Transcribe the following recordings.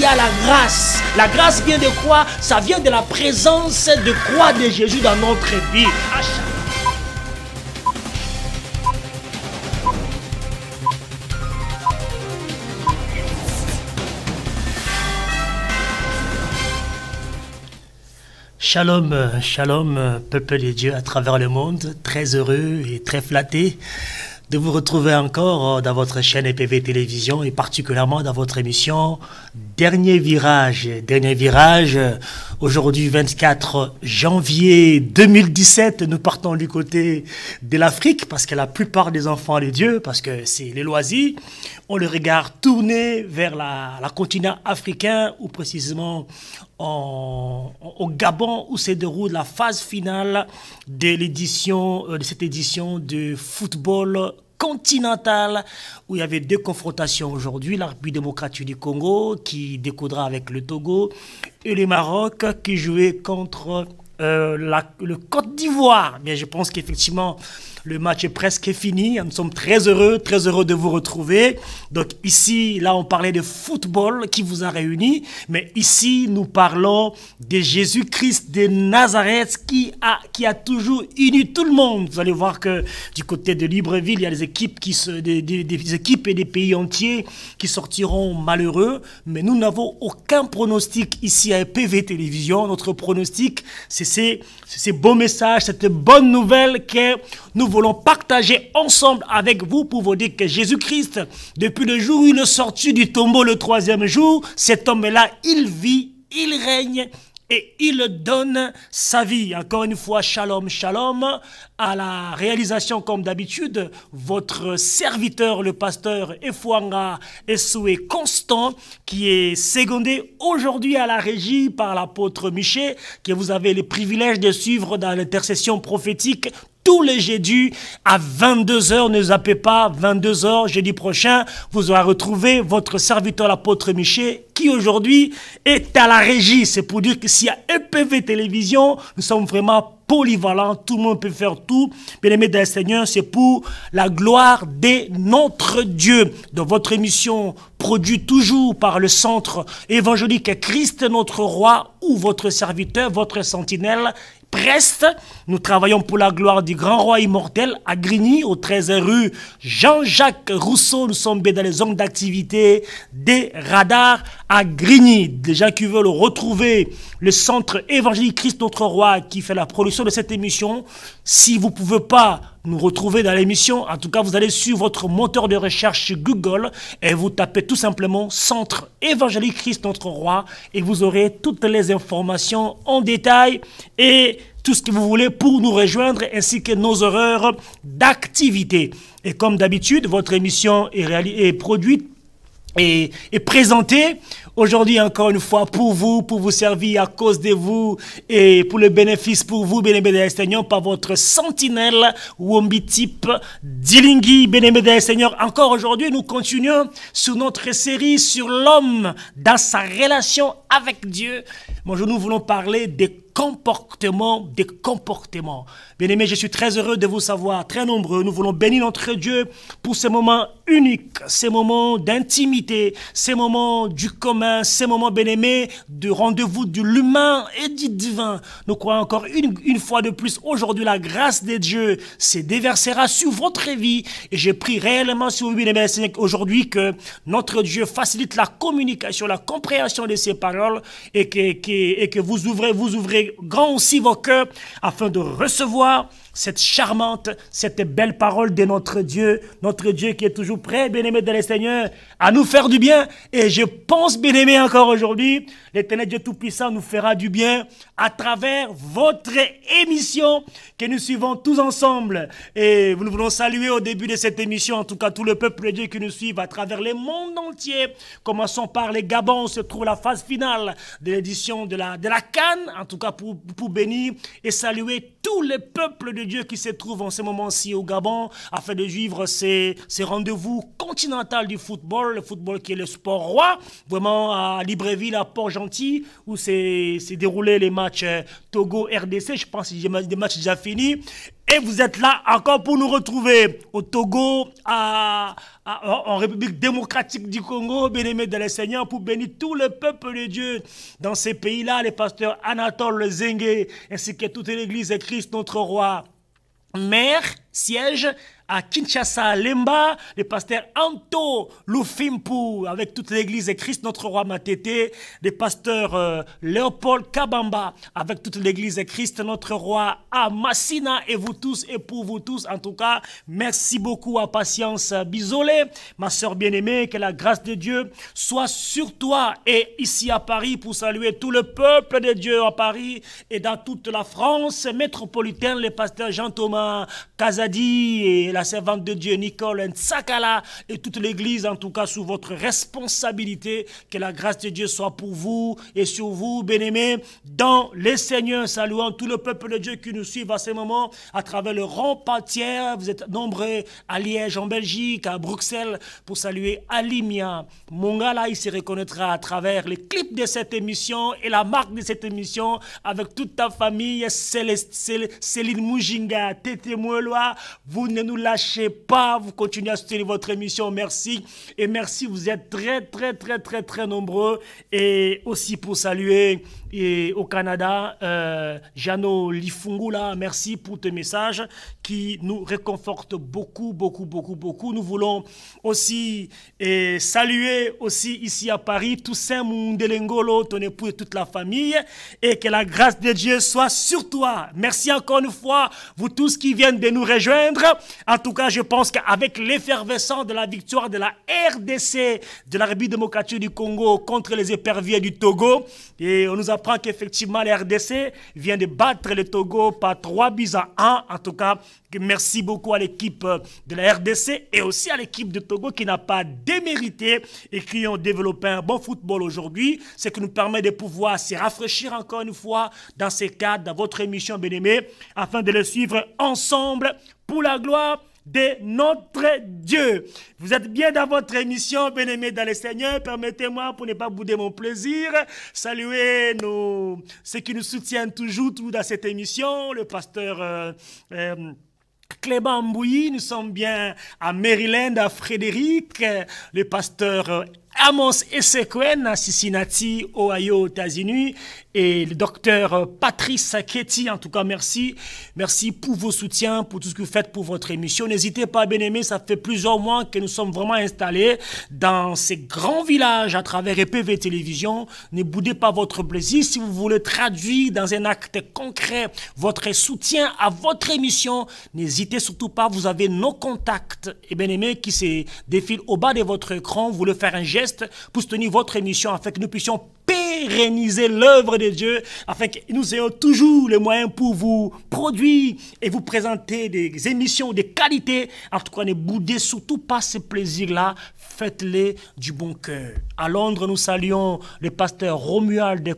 il a la grâce. La grâce vient de quoi Ça vient de la présence de croix de Jésus dans notre vie. Shalom, shalom, peuple de Dieu à travers le monde, très heureux et très flatté de vous retrouver encore dans votre chaîne EPV Télévision et particulièrement dans votre émission Dernier virage, dernier virage. Aujourd'hui, 24 janvier 2017, nous partons du côté de l'Afrique parce que la plupart des enfants de Dieu, parce que c'est les loisirs, on le regard tourné vers la, continent africain ou précisément au Gabon où se déroule la phase finale de l'édition, euh, de cette édition de football Continental où il y avait deux confrontations aujourd'hui, la démocratique du Congo qui découdra avec le Togo et le Maroc qui jouait contre euh, la, le Côte d'Ivoire. Bien, je pense qu'effectivement, le match est presque fini. Nous sommes très heureux, très heureux de vous retrouver. Donc ici, là, on parlait de football qui vous a réunis. Mais ici, nous parlons de Jésus-Christ de Nazareth qui a, qui a toujours uni tout le monde. Vous allez voir que du côté de Libreville, il y a des équipes, qui se, des, équipes et des pays entiers qui sortiront malheureux. Mais nous n'avons aucun pronostic ici à PV Télévision. Notre pronostic, c'est ce beau message, cette bonne nouvelle que nous voulons partager ensemble avec vous pour vous dire que Jésus-Christ, depuis le jour où il est sorti du tombeau le troisième jour, cet homme-là, il vit, il règne, et il donne sa vie. Encore une fois, shalom, shalom, à la réalisation comme d'habitude, votre serviteur, le pasteur Efouanga Essoué Constant, qui est secondé aujourd'hui à la régie par l'apôtre Miché, que vous avez le privilège de suivre dans l'intercession prophétique tous les jeudis à 22h. Ne zappez pas, 22h jeudi prochain, vous aurez retrouvé votre serviteur l'apôtre Miché qui aujourd'hui est à la régie. C'est pour dire que s'il y a EPV Télévision, nous sommes vraiment polyvalents, tout le monde peut faire tout. Bien aimé d'un Seigneur, c'est pour la gloire de notre Dieu. Dans votre émission produit toujours par le centre évangélique Christ notre roi ou votre serviteur, votre sentinelle, Prest. Nous travaillons pour la gloire du grand roi immortel à Grigny, au 13 rue Jean-Jacques Rousseau. Nous sommes dans les zones d'activité des radars à Grigny. déjà qui veulent retrouver le centre évangélique Christ notre roi qui fait la production de cette émission, si vous ne pouvez pas nous retrouver dans l'émission, en tout cas vous allez sur votre moteur de recherche Google et vous tapez tout simplement centre évangélique Christ notre roi et vous aurez toutes les informations en détail et tout ce que vous voulez pour nous rejoindre ainsi que nos horaires d'activité. Et comme d'habitude, votre émission est, est produite et, et présenté aujourd'hui encore une fois pour vous, pour vous servir à cause de vous et pour le bénéfice pour vous, bénémoine Seigneur, par votre sentinelle Wombi dilinghi Dilingi, des Seigneur. Encore aujourd'hui, nous continuons sur notre série sur l'homme dans sa relation avec Dieu. Bonjour, nous voulons parler des comportement des comportements. Bien-aimés, je suis très heureux de vous savoir, très nombreux. Nous voulons bénir notre Dieu pour ces moments uniques, ces moments d'intimité, ces moments du commun, ces moments, bien-aimés, de rendez-vous de l'humain et du divin. Nous croyons encore une, fois de plus aujourd'hui la grâce de Dieu se déversera sur votre vie. Et je prie réellement sur vous, bien-aimés, aujourd'hui que notre Dieu facilite la communication, la compréhension de ses paroles et que, et que vous ouvrez, vous ouvrez grand grands aussi vos cœurs afin de recevoir cette charmante, cette belle parole de notre Dieu, notre Dieu qui est toujours prêt, bien-aimé de les seigneurs, à nous faire du bien. Et je pense, bien-aimé, encore aujourd'hui, l'éternel Dieu Tout-Puissant nous fera du bien à travers votre émission que nous suivons tous ensemble. Et nous voulons saluer au début de cette émission, en tout cas tout le peuple de Dieu qui nous suit à travers le monde entier. Commençons par les Gabons, où se trouve la phase finale de l'édition de la, de la Cannes, en tout cas pour, pour bénir et saluer tous les peuples de Dieu qui se trouve en ce moment-ci au Gabon afin de vivre ces, ces rendez-vous continentaux du football, le football qui est le sport roi, vraiment à Libreville, à Port-Gentil, où s'est déroulé les matchs euh, Togo-RDC, je pense que des matchs déjà finis. Et vous êtes là encore pour nous retrouver au Togo, à, en République démocratique du Congo, bien-aimé de les Seigneur, pour bénir tout le peuple de Dieu dans ces pays-là, les pasteurs Anatole Zenge, ainsi que toute l'Église et Christ notre roi maire siège à Kinshasa, Lemba, le pasteur Anto Lufimpu, avec toute l'église et Christ notre roi Matete, le pasteur euh, Léopold Kabamba, avec toute l'église et Christ notre roi à Massina, et vous tous et pour vous tous. En tout cas, merci beaucoup à Patience Bisolé, ma soeur bien-aimée, que la grâce de Dieu soit sur toi et ici à Paris pour saluer tout le peuple de Dieu à Paris et dans toute la France métropolitaine, le pasteur Jean-Thomas Kazadi et la la servante de Dieu Nicole Ntsakala et toute l'Église, en tout cas sous votre responsabilité. Que la grâce de Dieu soit pour vous et sur vous, bien-aimés, dans les Seigneurs, saluant tout le peuple de Dieu qui nous suivent à ce moment à travers le entière. Vous êtes nombreux à Liège, en Belgique, à Bruxelles, pour saluer Alimia. mon Mongala, il se reconnaîtra à travers les clips de cette émission et la marque de cette émission avec toute ta famille, Céleste, Céline Mujinga Tété Moueloa, vous ne nous la lâchez pas, vous continuez à soutenir votre émission, merci. Et merci, vous êtes très, très, très, très, très nombreux. Et aussi pour saluer et au Canada, euh, Jano Lifungula, merci pour tes messages qui nous réconfortent beaucoup, beaucoup, beaucoup, beaucoup. Nous voulons aussi eh, saluer aussi ici à Paris Toussaint Mundelengolo, ton époux et toute la famille, et que la grâce de Dieu soit sur toi. Merci encore une fois, vous tous qui viennent de nous rejoindre. En tout cas, je pense qu'avec l'effervescence de la victoire de la RDC, de la République démocratique du Congo contre les éperviers du Togo, et on nous a apprend qu'effectivement, la RDC vient de battre le Togo par 3 buts à 1. En tout cas, merci beaucoup à l'équipe euh, de la RDC et aussi à l'équipe de Togo qui n'a pas démérité et qui ont développé un bon football aujourd'hui, ce qui nous permet de pouvoir se rafraîchir encore une fois dans ces cadres, dans votre émission bien aimée, afin de le suivre ensemble pour la gloire de notre Dieu. Vous êtes bien dans votre émission, bien aimé dans le Seigneur. Permettez-moi, pour ne pas bouder mon plaisir, saluer ceux qui nous soutiennent toujours tout dans cette émission, le pasteur... Euh, euh, Clément Mbouilly, nous sommes bien à Maryland, à Frédéric, le pasteur euh, Amos Esekwen, Cincinnati, Ohio, États-Unis, et le docteur euh, Patrice Saketi. En tout cas, merci. Merci pour vos soutiens, pour tout ce que vous faites pour votre émission. N'hésitez pas, bien aimé, ça fait plusieurs mois que nous sommes vraiment installés dans ces grands villages à travers EPV Télévision. Ne boudez pas votre plaisir. Si vous voulez traduire dans un acte concret votre soutien à votre émission, n'hésitez surtout pas. Vous avez nos contacts, et bien aimé, qui se défilent au bas de votre écran. Vous voulez faire un geste pour soutenir votre émission afin que nous puissions pérenniser l'œuvre de Dieu, afin que nous ayons toujours les moyens pour vous produire et vous présenter des émissions de qualité. En tout cas, ne boudez surtout pas ces plaisirs-là, faites-les du bon cœur. À Londres, nous saluons le pasteur Romuald de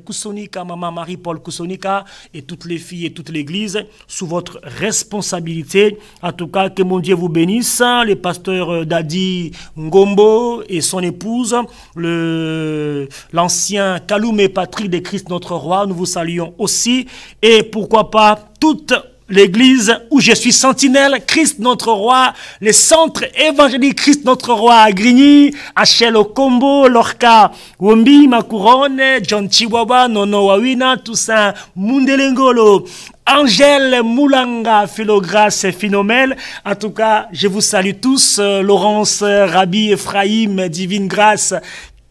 maman Marie-Paul Kusonika, et toutes les filles et toute l'Église, sous votre responsabilité. En tout cas, que mon Dieu vous bénisse, le pasteur euh, Dadi Ngombo et son épouse, l'ancien Kaloum et Patrick de Christ notre roi. Nous vous saluons aussi. Et pourquoi pas toute l'église où je suis sentinelle, Christ notre roi, les centres évangéliques Christ notre roi à Grigny, Achel Lorca, Wombi, Makurone, John Chihuahua, Nono Wawina, Toussaint Mundelengolo, Angèle Moulanga, Philograsse et Phénomène. En tout cas, je vous salue tous. Euh, Laurence, Rabbi, Ephraim, Divine Grâce,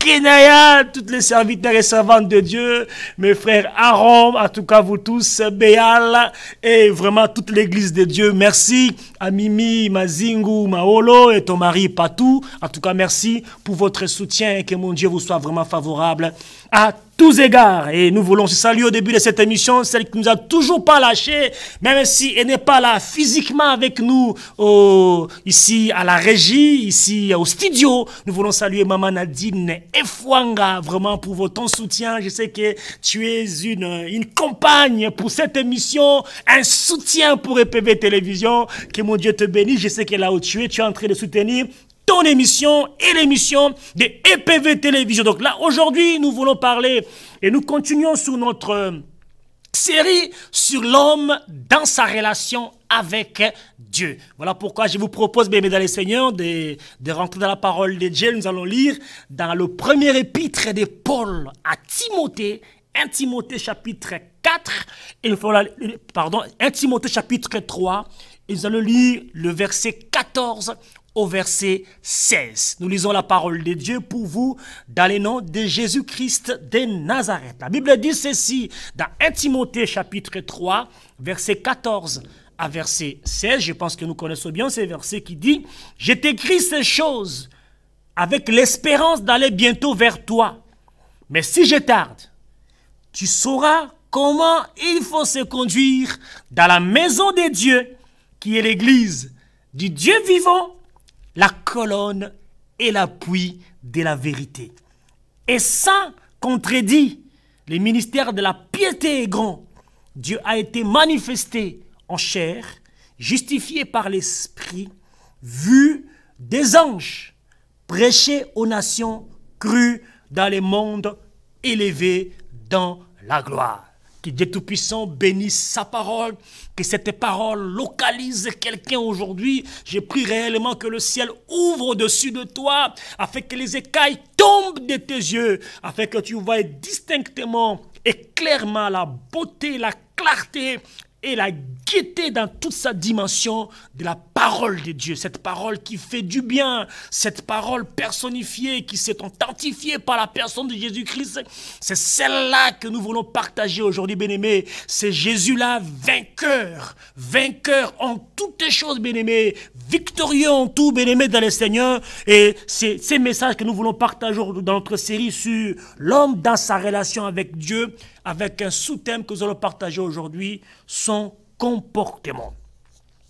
Kenaya, toutes les serviteurs et servantes de Dieu, mes frères Aaron, en tout cas vous tous, Béal, et vraiment toute l'église de Dieu, merci à Mimi, Mazingu, Maolo et ton mari Patou. En tout cas, merci pour votre soutien et que mon Dieu vous soit vraiment favorable à tous égards. Et nous voulons saluer au début de cette émission celle qui nous a toujours pas lâchés, même si elle n'est pas là physiquement avec nous au, ici à la régie, ici au studio. Nous voulons saluer Maman Nadine Efwanga vraiment pour ton soutien. Je sais que tu es une, une compagne pour cette émission, un soutien pour EPV Télévision. Que mon Dieu te bénisse. Je sais que là où tu es, tu es en train de soutenir ton émission et l'émission de EPV Télévision. Donc là, aujourd'hui, nous voulons parler et nous continuons sur notre euh, série sur l'homme dans sa relation avec Dieu. Voilà pourquoi je vous propose, bien dans messieurs, de, rentrer dans la parole de Dieu. Nous allons lire dans le premier épître de Paul à Timothée, 1 Timothée chapitre 4, et nous pardon, 1 Timothée chapitre 3, et nous allons lire le verset 14 au verset 16. Nous lisons la parole de Dieu pour vous dans le nom de Jésus-Christ de Nazareth. La Bible dit ceci dans 1 Timothée chapitre 3, verset 14 à verset 16. Je pense que nous connaissons bien ces versets qui dit « Je t'écris ces choses avec l'espérance d'aller bientôt vers toi. Mais si je tarde, tu sauras comment il faut se conduire dans la maison de Dieu qui est l'église du Dieu vivant la colonne et l'appui de la vérité. Et ça contredit les ministères de la piété et grand. Dieu a été manifesté en chair, justifié par l'Esprit, vu des anges, prêché aux nations crues dans les mondes élevés dans la gloire. Que Dieu Tout-Puissant bénisse sa parole, que cette parole localise quelqu'un aujourd'hui. J'ai prie réellement que le ciel ouvre au-dessus de toi, afin que les écailles tombent de tes yeux, afin que tu vois distinctement et clairement la beauté, la clarté et la gaieté dans toute sa dimension de la parole de Dieu, cette parole qui fait du bien, cette parole personnifiée qui s'est authentifiée par la personne de Jésus-Christ. C'est celle-là que nous voulons partager aujourd'hui, bien-aimés. C'est Jésus-là, vainqueur, vainqueur en toutes choses, bien-aimés, victorieux en tout, bien-aimés dans le Seigneur. Et c'est ces messages que nous voulons partager dans notre série sur l'homme dans sa relation avec Dieu, avec un sous-thème que nous allons partager aujourd'hui, comportement.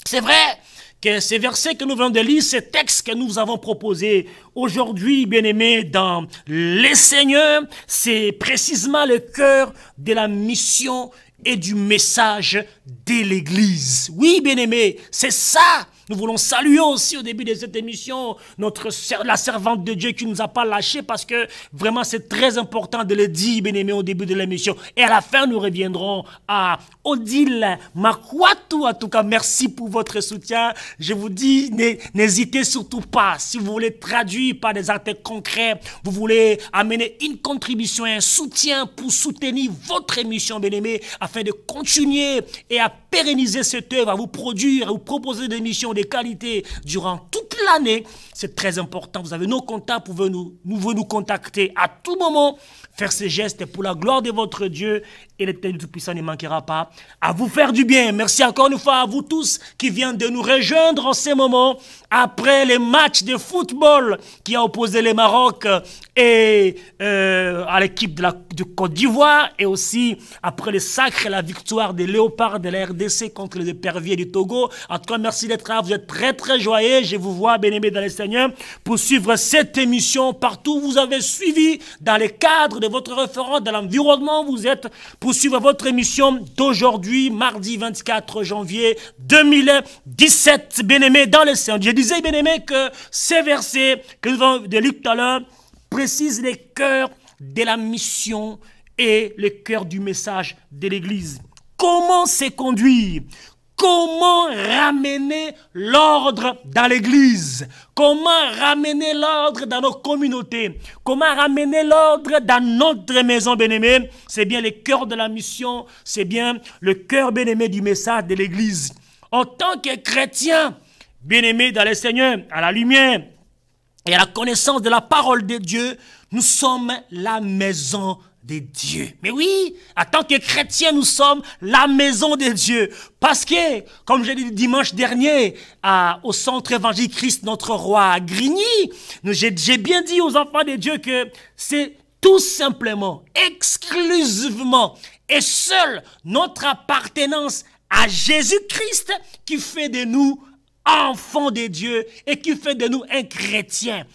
C'est vrai que ces versets que nous venons de lire, ces textes que nous avons proposés aujourd'hui, bien-aimés, dans les Seigneurs, c'est précisément le cœur de la mission et du message de l'Église. Oui, bien-aimés, c'est ça nous voulons saluer aussi au début de cette émission notre la servante de Dieu qui ne nous a pas lâchés parce que vraiment c'est très important de le dire, bien aimé, au début de l'émission. Et à la fin, nous reviendrons à Odile Makwatu. En tout cas, merci pour votre soutien. Je vous dis, n'hésitez surtout pas. Si vous voulez traduire par des actes concrets, vous voulez amener une contribution, un soutien pour soutenir votre émission, bien aimé, afin de continuer et à pérenniser cette œuvre, à vous produire, à vous proposer des missions de qualité durant toute l'année. C'est très important. Vous avez nos contacts, vous pouvez nous, nous contacter à tout moment. Faire ces gestes pour la gloire de votre Dieu et l'Éternel Tout-Puissant ne manquera pas à vous faire du bien. Merci encore une fois à vous tous qui viennent de nous rejoindre en ce moment, après les matchs de football qui a opposé les Maroc euh, à l'équipe de, Côte d'Ivoire et aussi après le sacre et la victoire des léopards de la RDC contre les éperviers du Togo. En tout cas, merci d'être là. Vous êtes très, très joyeux. Je vous vois, bien aimés dans les seigneurs pour suivre cette émission partout. Vous avez suivi dans les cadres de votre référent, dans l'environnement. Vous êtes pour suivre votre émission d'aujourd'hui, mardi 24 janvier 2017. Bien aimés dans les seigneurs, Je disais, bien aimé que ces versets que nous avons de Luc tout à l'heure, précise les cœurs de la mission et le cœurs du message de l'Église. Comment se conduire Comment ramener l'ordre dans l'Église Comment ramener l'ordre dans nos communautés Comment ramener l'ordre dans notre maison bien-aimée C'est bien le cœur de la mission, c'est bien le cœur bien-aimé du message de l'Église. En tant que chrétien, bien-aimé dans le Seigneur, à la lumière et à la connaissance de la parole de Dieu, nous sommes la maison de Dieu. Mais oui, en tant que chrétiens, nous sommes la maison de Dieu. Parce que, comme j'ai dit dimanche dernier, au centre évangile Christ, notre roi à Grigny, j'ai bien dit aux enfants de Dieu que c'est tout simplement, exclusivement et seul notre appartenance à Jésus-Christ qui fait de nous Enfant de Dieu et qui fait de nous un chrétien.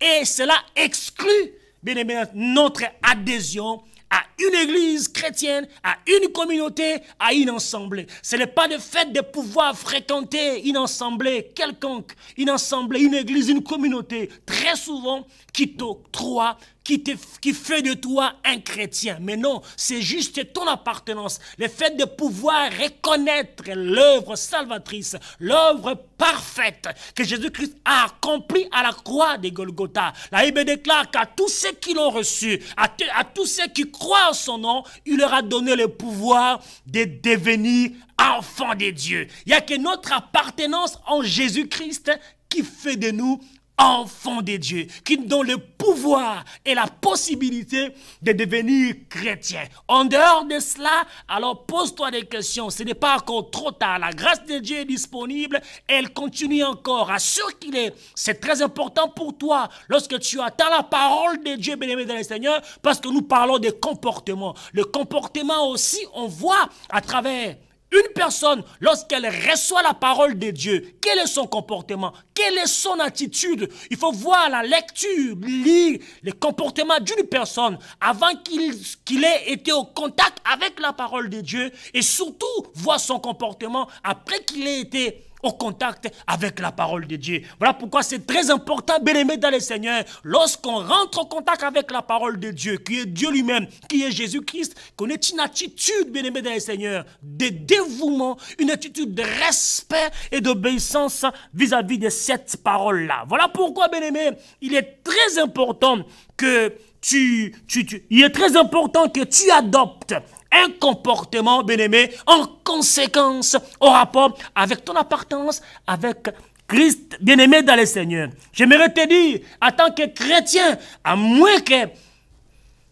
Et cela exclut, bien évidemment, notre adhésion à une église chrétienne, à une communauté, à une assemblée. Ce n'est pas le fait de pouvoir fréquenter une assemblée quelconque, une assemblée, une église, une communauté. Très souvent, qui t'octroie qui, qui fait de toi un chrétien. Mais non, c'est juste ton appartenance, le fait de pouvoir reconnaître l'œuvre salvatrice, l'œuvre parfaite que Jésus-Christ a accomplie à la croix de Golgotha. La Bible déclare qu'à tous ceux qui l'ont reçu, à, à tous ceux qui croient en son nom, il leur a donné le pouvoir de devenir enfants de Dieu. Il n'y a que notre appartenance en Jésus-Christ qui fait de nous enfants de Dieu, qui donne le pouvoir et la possibilité de devenir chrétien. En dehors de cela, alors pose-toi des questions. Ce n'est pas encore trop tard. La grâce de Dieu est disponible elle continue encore. Assure qu'il est. C'est très important pour toi lorsque tu attends la parole de Dieu, bien-aimé dans le Seigneur, parce que nous parlons des comportements. Le comportement aussi, on voit à travers une personne, lorsqu'elle reçoit la parole de Dieu, quel est son comportement Quelle est son attitude Il faut voir la lecture, lire les comportements d'une personne avant qu'il ait été au contact avec la parole de Dieu et surtout voir son comportement après qu'il ait été au contact avec la parole de Dieu. Voilà pourquoi c'est très important, bien-aimé dans le Seigneur, lorsqu'on rentre en contact avec la parole de Dieu, qui est Dieu lui-même, qui est Jésus-Christ, qu'on ait une attitude, bien-aimé dans le Seigneur, de dévouement, une attitude de respect et d'obéissance vis-à-vis de cette parole-là. Voilà pourquoi, bien-aimé, il est très important que tu, tu, tu, il est très important que tu adoptes un comportement, bien-aimé, en conséquence au rapport avec ton appartenance, avec Christ, bien-aimé dans le Seigneur. J'aimerais te dire, en tant que chrétien, à moins que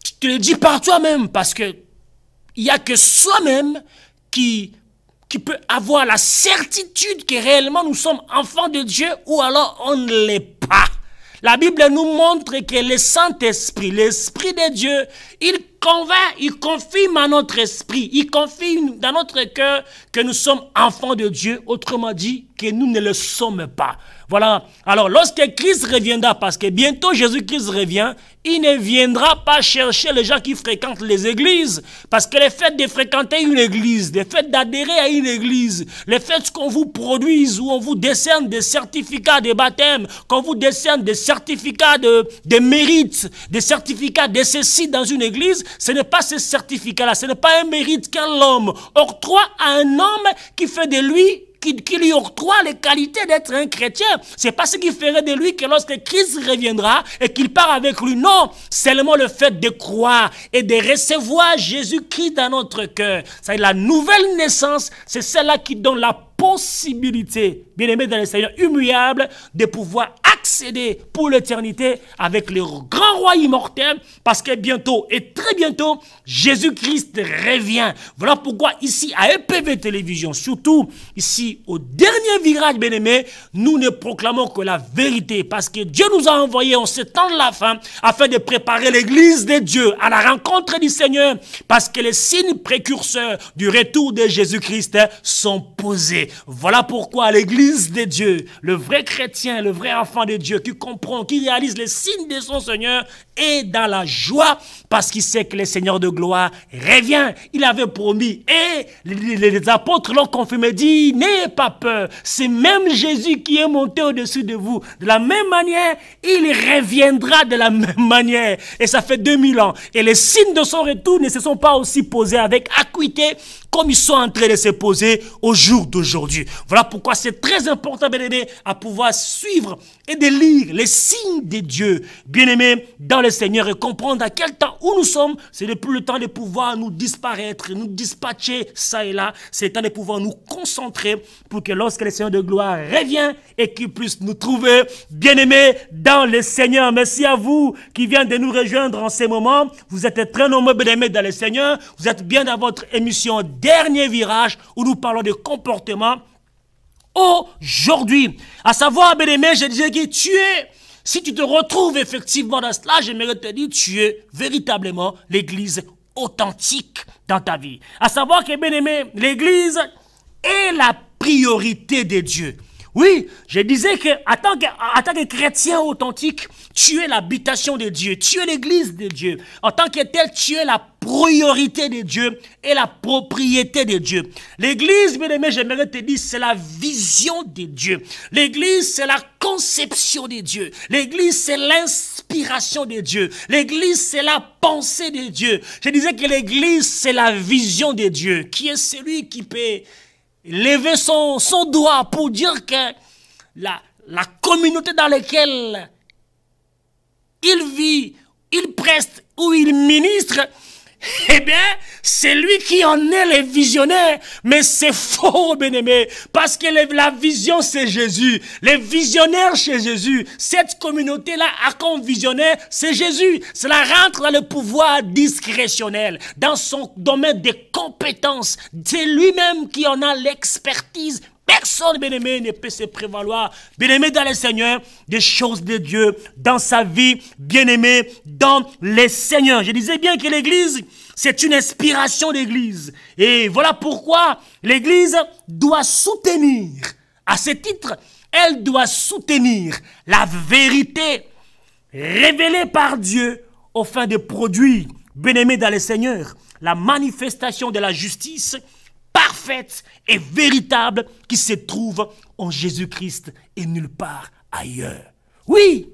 tu te le dis par toi-même, parce que il n'y a que soi-même qui, qui peut avoir la certitude que réellement nous sommes enfants de Dieu ou alors on ne l'est pas. La Bible nous montre que le Saint-Esprit, l'Esprit de Dieu, il convainc, il confirme à notre esprit, il confirme dans notre cœur que nous sommes enfants de Dieu, autrement dit, que nous ne le sommes pas. Voilà. Alors, lorsque Christ reviendra, parce que bientôt Jésus-Christ revient, il ne viendra pas chercher les gens qui fréquentent les églises. Parce que le fait de fréquenter une église, le fait d'adhérer à une église, les fait qu'on vous produise ou on vous décerne des certificats de baptême, qu'on vous décerne des certificats de, mérite, des certificats de ceci dans une église, ce n'est pas ce certificat-là, ce n'est pas un mérite qu'un homme octroie à un homme qui fait de lui qui, lui octroie les qualités d'être un chrétien. C'est pas ce qui ferait de lui que lorsque Christ reviendra et qu'il part avec lui. Non, seulement le fait de croire et de recevoir Jésus-Christ dans notre cœur. C'est la nouvelle naissance, c'est celle-là qui donne la possibilité, bien aimé dans le Seigneur, immuable, de pouvoir pour l'éternité avec le grand roi immortel, parce que bientôt et très bientôt, Jésus-Christ revient. Voilà pourquoi ici à EPV Télévision, surtout ici au dernier virage bien-aimé, nous ne proclamons que la vérité, parce que Dieu nous a envoyé en ce temps de la fin afin de préparer l'Église de Dieu à la rencontre du Seigneur, parce que les signes précurseurs du retour de Jésus-Christ sont posés. Voilà pourquoi l'Église de Dieu, le vrai chrétien, le vrai enfant de Dieu, qui comprend, qui réalise les signes de son Seigneur, est dans la joie parce qu'il sait que le Seigneur de gloire revient. Il avait promis et les, apôtres l'ont confirmé, dit, n'ayez pas peur, c'est même Jésus qui est monté au-dessus de vous. De la même manière, il reviendra de la même manière. Et ça fait 2000 ans. Et les signes de son retour ne se sont pas aussi posés avec acuité comme ils sont en train de se poser au jour d'aujourd'hui. Voilà pourquoi c'est très important, bien-aimé, à pouvoir suivre et de lire les signes de Dieu... bien-aimé, dans le Seigneur et comprendre à quel temps où nous sommes. C'est plus le temps de pouvoir nous disparaître, nous dispatcher ça et là. C'est le temps de pouvoir nous concentrer pour que lorsque le Seigneur de gloire revient et qu'il puisse nous trouver, bien-aimé, dans le Seigneur. Merci à vous qui vient de nous rejoindre en ces moments. Vous êtes très nombreux, bien-aimés, dans le Seigneur. Vous êtes bien dans votre émission dernier virage où nous parlons de comportement aujourd'hui. À savoir, bien aimé, je disais que tu es, si tu te retrouves effectivement dans cela, j'aimerais te dire, tu es véritablement l'église authentique dans ta vie. À savoir que, bien aimé, l'église est la priorité des dieux. Oui, je disais que, en tant que, tant chrétien authentique, tu es l'habitation de Dieu, tu es l'église de Dieu. En tant que tel, tu es la priorité de Dieu et la propriété de Dieu. L'église, bien aimé, j'aimerais te dire, c'est la vision de Dieu. L'église, c'est la conception de Dieu. L'église, c'est l'inspiration de Dieu. L'église, c'est la pensée de Dieu. Je disais que l'église, c'est la vision de Dieu, qui est celui qui peut lever son, son doigt pour dire que la, la communauté dans laquelle il vit, il preste ou il ministre, eh bien, c'est lui qui en est le visionnaire. Mais c'est faux, bien-aimé, parce que la vision, c'est Jésus. Les visionnaires chez Jésus, cette communauté-là, à comme visionnaire, c'est Jésus. Cela rentre dans le pouvoir discrétionnel, dans son domaine de compétences. C'est lui-même qui en a l'expertise personne, bien-aimé, ne peut se prévaloir, bien-aimé dans le Seigneur, des choses de Dieu, dans sa vie, bien-aimé, dans le Seigneur. Je disais bien que l'Église, c'est une inspiration d'Église. Et voilà pourquoi l'Église doit soutenir, à ce titre, elle doit soutenir la vérité révélée par Dieu afin fin de produire, bien-aimé dans le Seigneur, la manifestation de la justice parfaite et véritable qui se trouve en Jésus-Christ et nulle part ailleurs. Oui,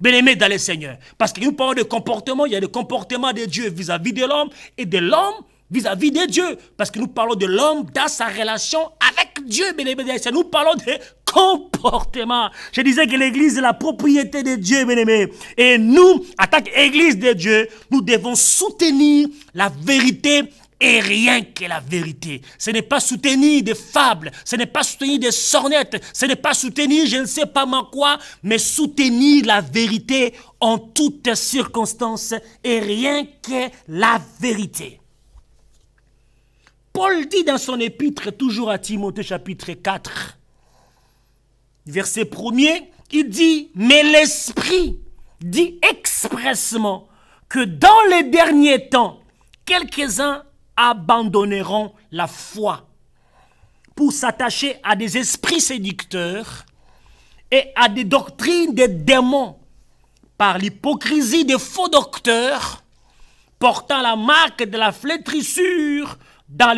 bien-aimé dans le Seigneur, parce que nous parlons de comportement, il y a le comportement de Dieu vis-à-vis de l'homme et de l'homme vis-à-vis de Dieu, parce que nous parlons de l'homme dans sa relation avec Dieu, bien-aimé dans Nous parlons de comportement. Je disais que l'Église est la propriété de Dieu, bien-aimé. Et nous, en tant qu'Église de Dieu, nous devons soutenir la vérité et rien que la vérité. Ce n'est pas soutenir des fables, ce n'est pas soutenir des sornettes, ce n'est pas soutenir je ne sais pas moi quoi, mais soutenir la vérité en toutes circonstances et rien que la vérité. Paul dit dans son épître, toujours à Timothée chapitre 4, verset 1er, il dit, mais l'Esprit dit expressement que dans les derniers temps, quelques-uns abandonneront la foi pour s'attacher à des esprits séducteurs et à des doctrines des démons par l'hypocrisie des faux docteurs portant la marque de la flétrissure dans,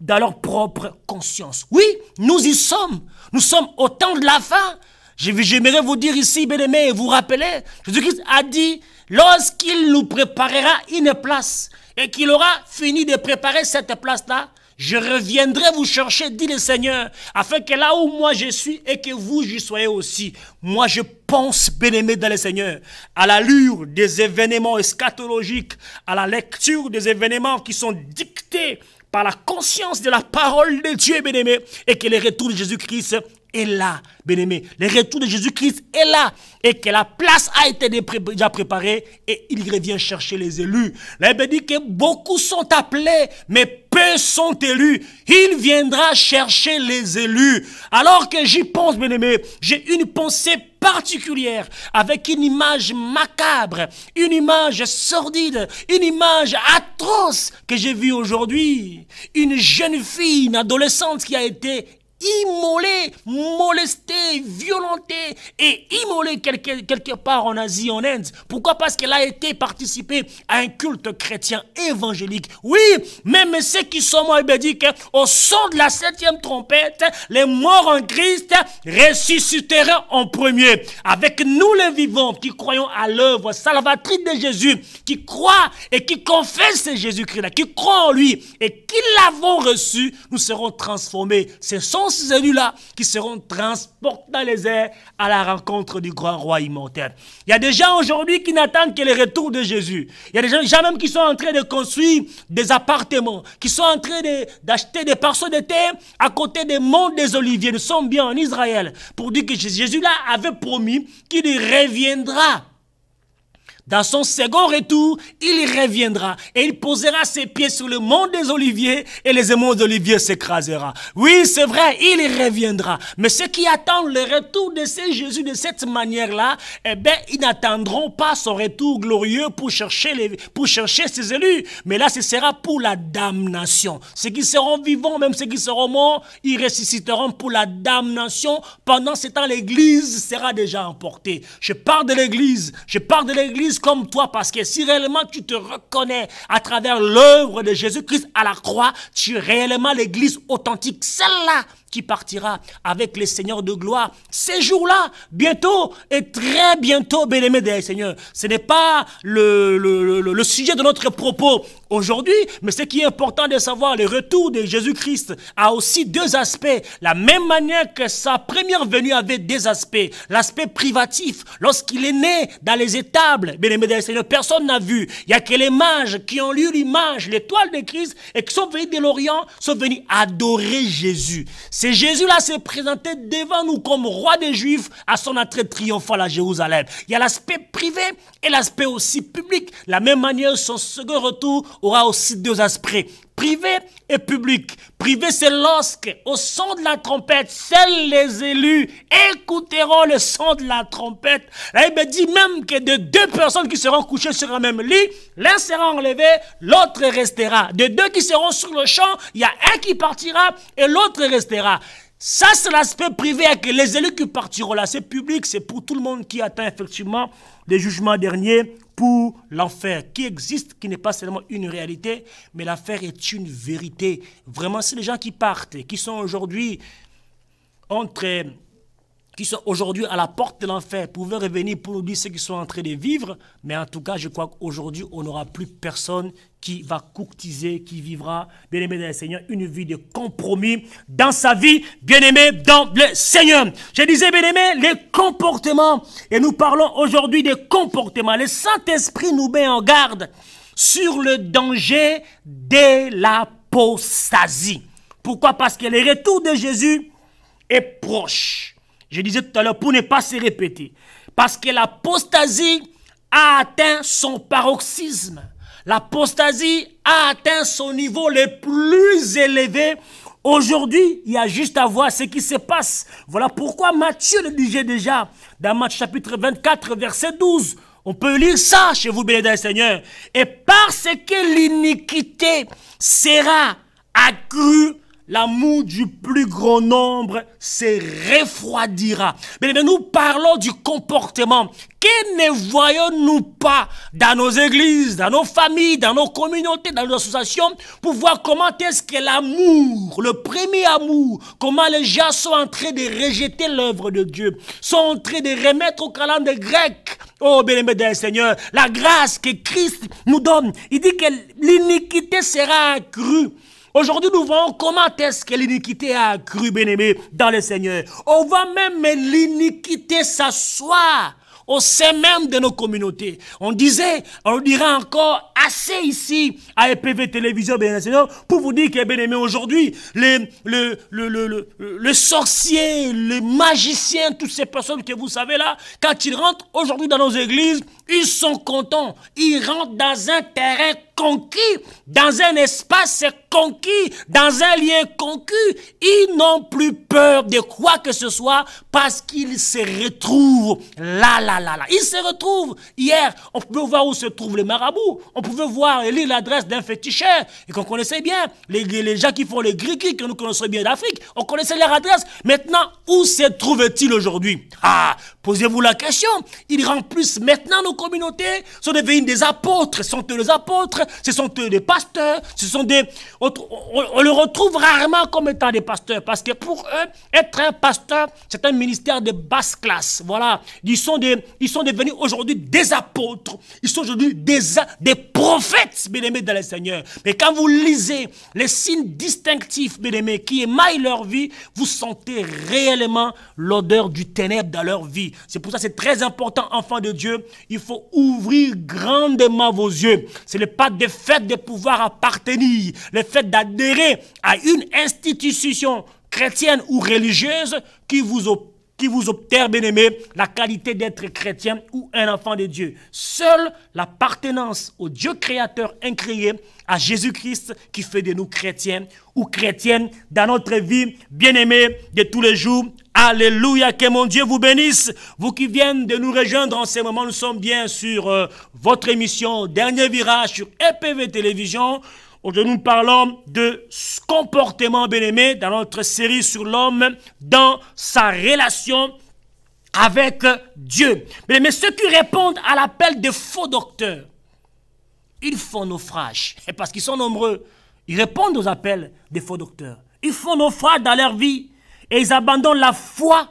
dans leur propre conscience. Oui, nous y sommes. Nous sommes au temps de la fin. J'aimerais vous dire ici, bien et vous rappeler, Jésus-Christ a dit, lorsqu'il nous préparera une place, et qu'il aura fini de préparer cette place-là, je reviendrai vous chercher, dit le Seigneur, afin que là où moi je suis et que vous y soyez aussi. Moi je pense, bien-aimé dans le Seigneur, à l'allure des événements eschatologiques, à la lecture des événements qui sont dictés par la conscience de la parole de Dieu, bien-aimé, et que le retour de Jésus-Christ est là, bien-aimé. Le retour de Jésus-Christ est là et que la place a été déjà préparée et il revient chercher les élus. La dit que beaucoup sont appelés, mais peu sont élus. Il viendra chercher les élus. Alors que j'y pense, bien-aimé, j'ai une pensée particulière, avec une image macabre, une image sordide, une image atroce que j'ai vue aujourd'hui. Une jeune fille, une adolescente qui a été immolé, molesté violenté et immolé quelque, quelque part en Asie, en Inde. Pourquoi Parce qu'elle a été participée à un culte chrétien évangélique. Oui, même ceux qui sont morts, ils dit qu'au son de la septième trompette, les morts en Christ ressusciteront en premier. Avec nous les vivants qui croyons à l'œuvre salvatrice de Jésus, qui croient et qui confessent Jésus-Christ, qui croient en lui et qui l'avons reçu, nous serons transformés. Ce sont ces là qui seront transportés dans les airs à la rencontre du grand roi immortel. Il y a des gens aujourd'hui qui n'attendent que le retour de Jésus. Il y a des gens même qui sont en train de construire des appartements, qui sont en train d'acheter des parcelles de terre à côté des monts des oliviers. Nous sommes bien en Israël pour dire que Jésus-là avait promis qu'il reviendra. Dans son second retour, il reviendra et il posera ses pieds sur le mont des Oliviers et les émons d'Olivier s'écrasera. Oui, c'est vrai, il reviendra. Mais ceux qui attendent le retour de ce Jésus de cette manière-là, eh bien, ils n'attendront pas son retour glorieux pour chercher, les, pour chercher ses élus. Mais là, ce sera pour la damnation. Ceux qui seront vivants, même ceux qui seront morts, ils ressusciteront pour la damnation. Pendant ce temps, l'Église sera déjà emportée. Je parle de l'Église. Je parle de l'Église comme toi parce que si réellement tu te reconnais à travers l'œuvre de Jésus-Christ à la croix, tu es réellement l'église authentique. Celle-là qui partira avec les seigneurs de gloire. Ces jours-là, bientôt et très bientôt, bien-aimés des ce n'est pas le, le, sujet de notre propos aujourd'hui, mais ce qui est important de savoir, le retour de Jésus-Christ a aussi deux aspects. La même manière que sa première venue avait des aspects. L'aspect privatif, lorsqu'il est né dans les étables, bien-aimés des personne n'a vu. Il n'y a que les mages qui ont lu l'image, l'étoile de Christ, et qui sont venus de l'Orient, sont venus adorer Jésus. C'est Jésus-là s'est présenté devant nous comme roi des Juifs à son entrée triomphale à Jérusalem. Il y a l'aspect privé et l'aspect aussi public. La même manière, son second retour aura aussi deux aspects Privé et public. Privé, c'est lorsque, au son de la trompette, seuls les élus écouteront le son de la trompette. il me dit même que de deux personnes qui seront couchées sur un même lit, l'un sera enlevé, l'autre restera. De deux qui seront sur le champ, il y a un qui partira et l'autre restera. Ça, c'est l'aspect privé avec les élus qui partiront là. C'est public, c'est pour tout le monde qui attend effectivement les jugements derniers l'enfer qui existe, qui n'est pas seulement une réalité, mais l'enfer est une vérité. Vraiment, c'est les gens qui partent, qui sont aujourd'hui entre qui sont aujourd'hui à la porte de l'enfer pouvaient revenir pour nous dire ce qu'ils sont en train de vivre. Mais en tout cas, je crois qu'aujourd'hui, on n'aura plus personne qui va courtiser, qui vivra, bien-aimé dans le Seigneur, une vie de compromis dans sa vie, bien-aimé dans le Seigneur. Je disais, bien-aimé, les comportements, et nous parlons aujourd'hui des comportements. Le Saint-Esprit nous met en garde sur le danger de l'apostasie. Pourquoi Parce que le retour de Jésus est proche. Je disais tout à l'heure, pour ne pas se répéter. Parce que l'apostasie a atteint son paroxysme. L'apostasie a atteint son niveau le plus élevé. Aujourd'hui, il y a juste à voir ce qui se passe. Voilà pourquoi Matthieu le disait déjà dans Matthieu chapitre 24, verset 12. On peut lire ça chez vous, bénédicte Seigneur. Et parce que l'iniquité sera accrue, l'amour du plus grand nombre se refroidira. Mais nous parlons du comportement. Que ne voyons-nous pas dans nos églises, dans nos familles, dans nos communautés, dans nos associations, pour voir comment est-ce que l'amour, le premier amour, comment les gens sont en train de rejeter l'œuvre de Dieu, sont en train de remettre au des Grecs. Oh, bien-aimé Seigneur, la grâce que Christ nous donne, il dit que l'iniquité sera accrue. Aujourd'hui, nous voyons comment est-ce que l'iniquité a accru, bien-aimé, dans le Seigneur. On voit même l'iniquité s'asseoir au sein même de nos communautés. On disait, on dirait encore assez ici à EPV Télévision, bien Seigneur, pour vous dire que, bien aimé, aujourd'hui, le, le, le, le, sorcier, le magicien, toutes ces personnes que vous savez là, quand ils rentrent aujourd'hui dans nos églises, ils sont contents. Ils rentrent dans un terrain conquis, dans un espace conquis, dans un lien conquis. Ils n'ont plus peur de quoi que ce soit parce qu'ils se retrouvent là, là, là, là. Ils se retrouvent. Hier, on pouvait voir où se trouvent les marabouts. On pouvait voir et lire l'adresse d'un féticheur et qu'on connaissait bien. Les, les, gens qui font les gris que nous connaissons bien d'Afrique, on connaissait leur adresse. Maintenant, où se trouvent-ils aujourd'hui Ah, posez-vous la question. Ils rentrent plus maintenant nous, communauté sont devenus des apôtres. Ce sont eux les apôtres, ce sont eux des pasteurs, ce sont des... On, le retrouve rarement comme étant des pasteurs parce que pour eux, être un pasteur, c'est un ministère de basse classe. Voilà. Ils sont, des, ils sont devenus aujourd'hui des apôtres. Ils sont aujourd'hui des, des prophètes, bien-aimés dans le Seigneur. Mais quand vous lisez les signes distinctifs, bien-aimés, qui émaillent leur vie, vous sentez réellement l'odeur du ténèbre dans leur vie. C'est pour ça que c'est très important, enfant de Dieu. Il faut faut ouvrir grandement vos yeux. Ce n'est pas de fait de pouvoir appartenir, le fait d'adhérer à une institution chrétienne ou religieuse qui vous qui vous obtère, bien-aimé, la qualité d'être chrétien ou un enfant de Dieu. Seule l'appartenance au Dieu créateur incréé, à Jésus-Christ, qui fait de nous chrétiens ou chrétiennes dans notre vie, bien-aimé, de tous les jours, Alléluia, que mon Dieu vous bénisse. Vous qui viennent de nous rejoindre en ce moment, nous sommes bien sur euh, votre émission Dernier Virage sur EPV Télévision. Où nous parlons de comportement bien-aimé dans notre série sur l'homme dans sa relation avec Dieu. mais ceux qui répondent à l'appel des faux docteurs, ils font naufrage. Et parce qu'ils sont nombreux, ils répondent aux appels des faux docteurs. Ils font naufrage dans leur vie et ils abandonnent la foi.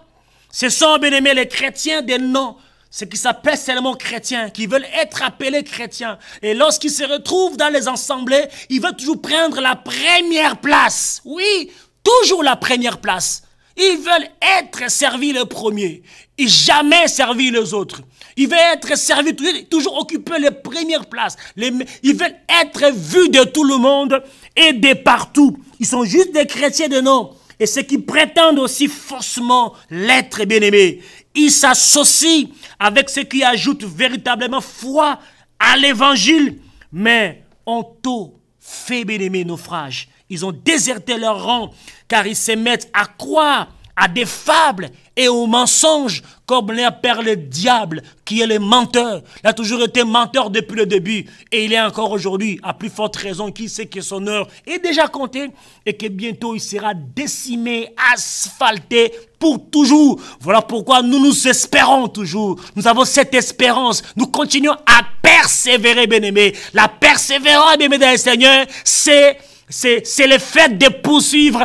Ce sont, bien aimés, les chrétiens des noms, ceux qui s'appellent seulement chrétiens, qui veulent être appelés chrétiens. Et lorsqu'ils se retrouvent dans les assemblées, ils veulent toujours prendre la première place. Oui, toujours la première place. Ils veulent être servis les premiers et jamais servir les autres. Ils veulent être servis, toujours occuper les premières places. ils veulent être vus de tout le monde et de partout. Ils sont juste des chrétiens de noms et ceux qui prétendent aussi forcément l'être bien-aimé. Ils s'associent avec ceux qui ajoutent véritablement foi à l'évangile, mais ont tôt fait bien-aimé naufrage. Ils ont déserté leur rang car ils se mettent à croire à des fables et aux mensonges comme l'a père le diable, qui est le menteur. Il a toujours été menteur depuis le début, et il est encore aujourd'hui, à plus forte raison, Qui sait que son heure est déjà comptée, et que bientôt il sera décimé, asphalté, pour toujours. Voilà pourquoi nous nous espérons toujours. Nous avons cette espérance. Nous continuons à persévérer, bien-aimés. La persévérance, bien-aimés, dans le Seigneur, c'est, c'est le fait de poursuivre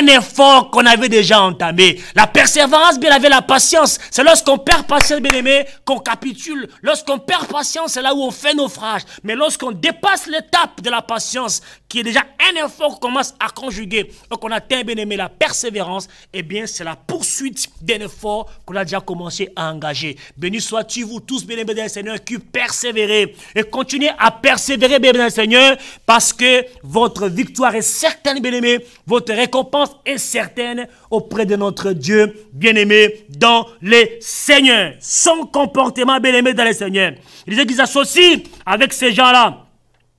un effort qu'on avait déjà entamé. La persévérance, bien avait la patience, c'est lorsqu'on perd patience, bien aimé, qu'on capitule. Lorsqu'on perd patience, c'est là où on fait naufrage. Mais lorsqu'on dépasse l'étape de la patience, qui est déjà un effort qu'on commence à conjuguer, donc on atteint, bien aimé, la persévérance, eh bien, c'est la poursuite d'un effort qu'on a déjà commencé à engager. Béni sois-tu, vous tous, bien aimés bien, Seigneur, qui persévérez et continuez à persévérer, bien aimé Seigneur, parce que votre victoire est certaine, bien aimé, votre récompense est certaine auprès de notre Dieu bien-aimé dans les Seigneurs. Son comportement bien-aimé dans les Seigneurs. Il disait qu'ils s'associent avec ces gens-là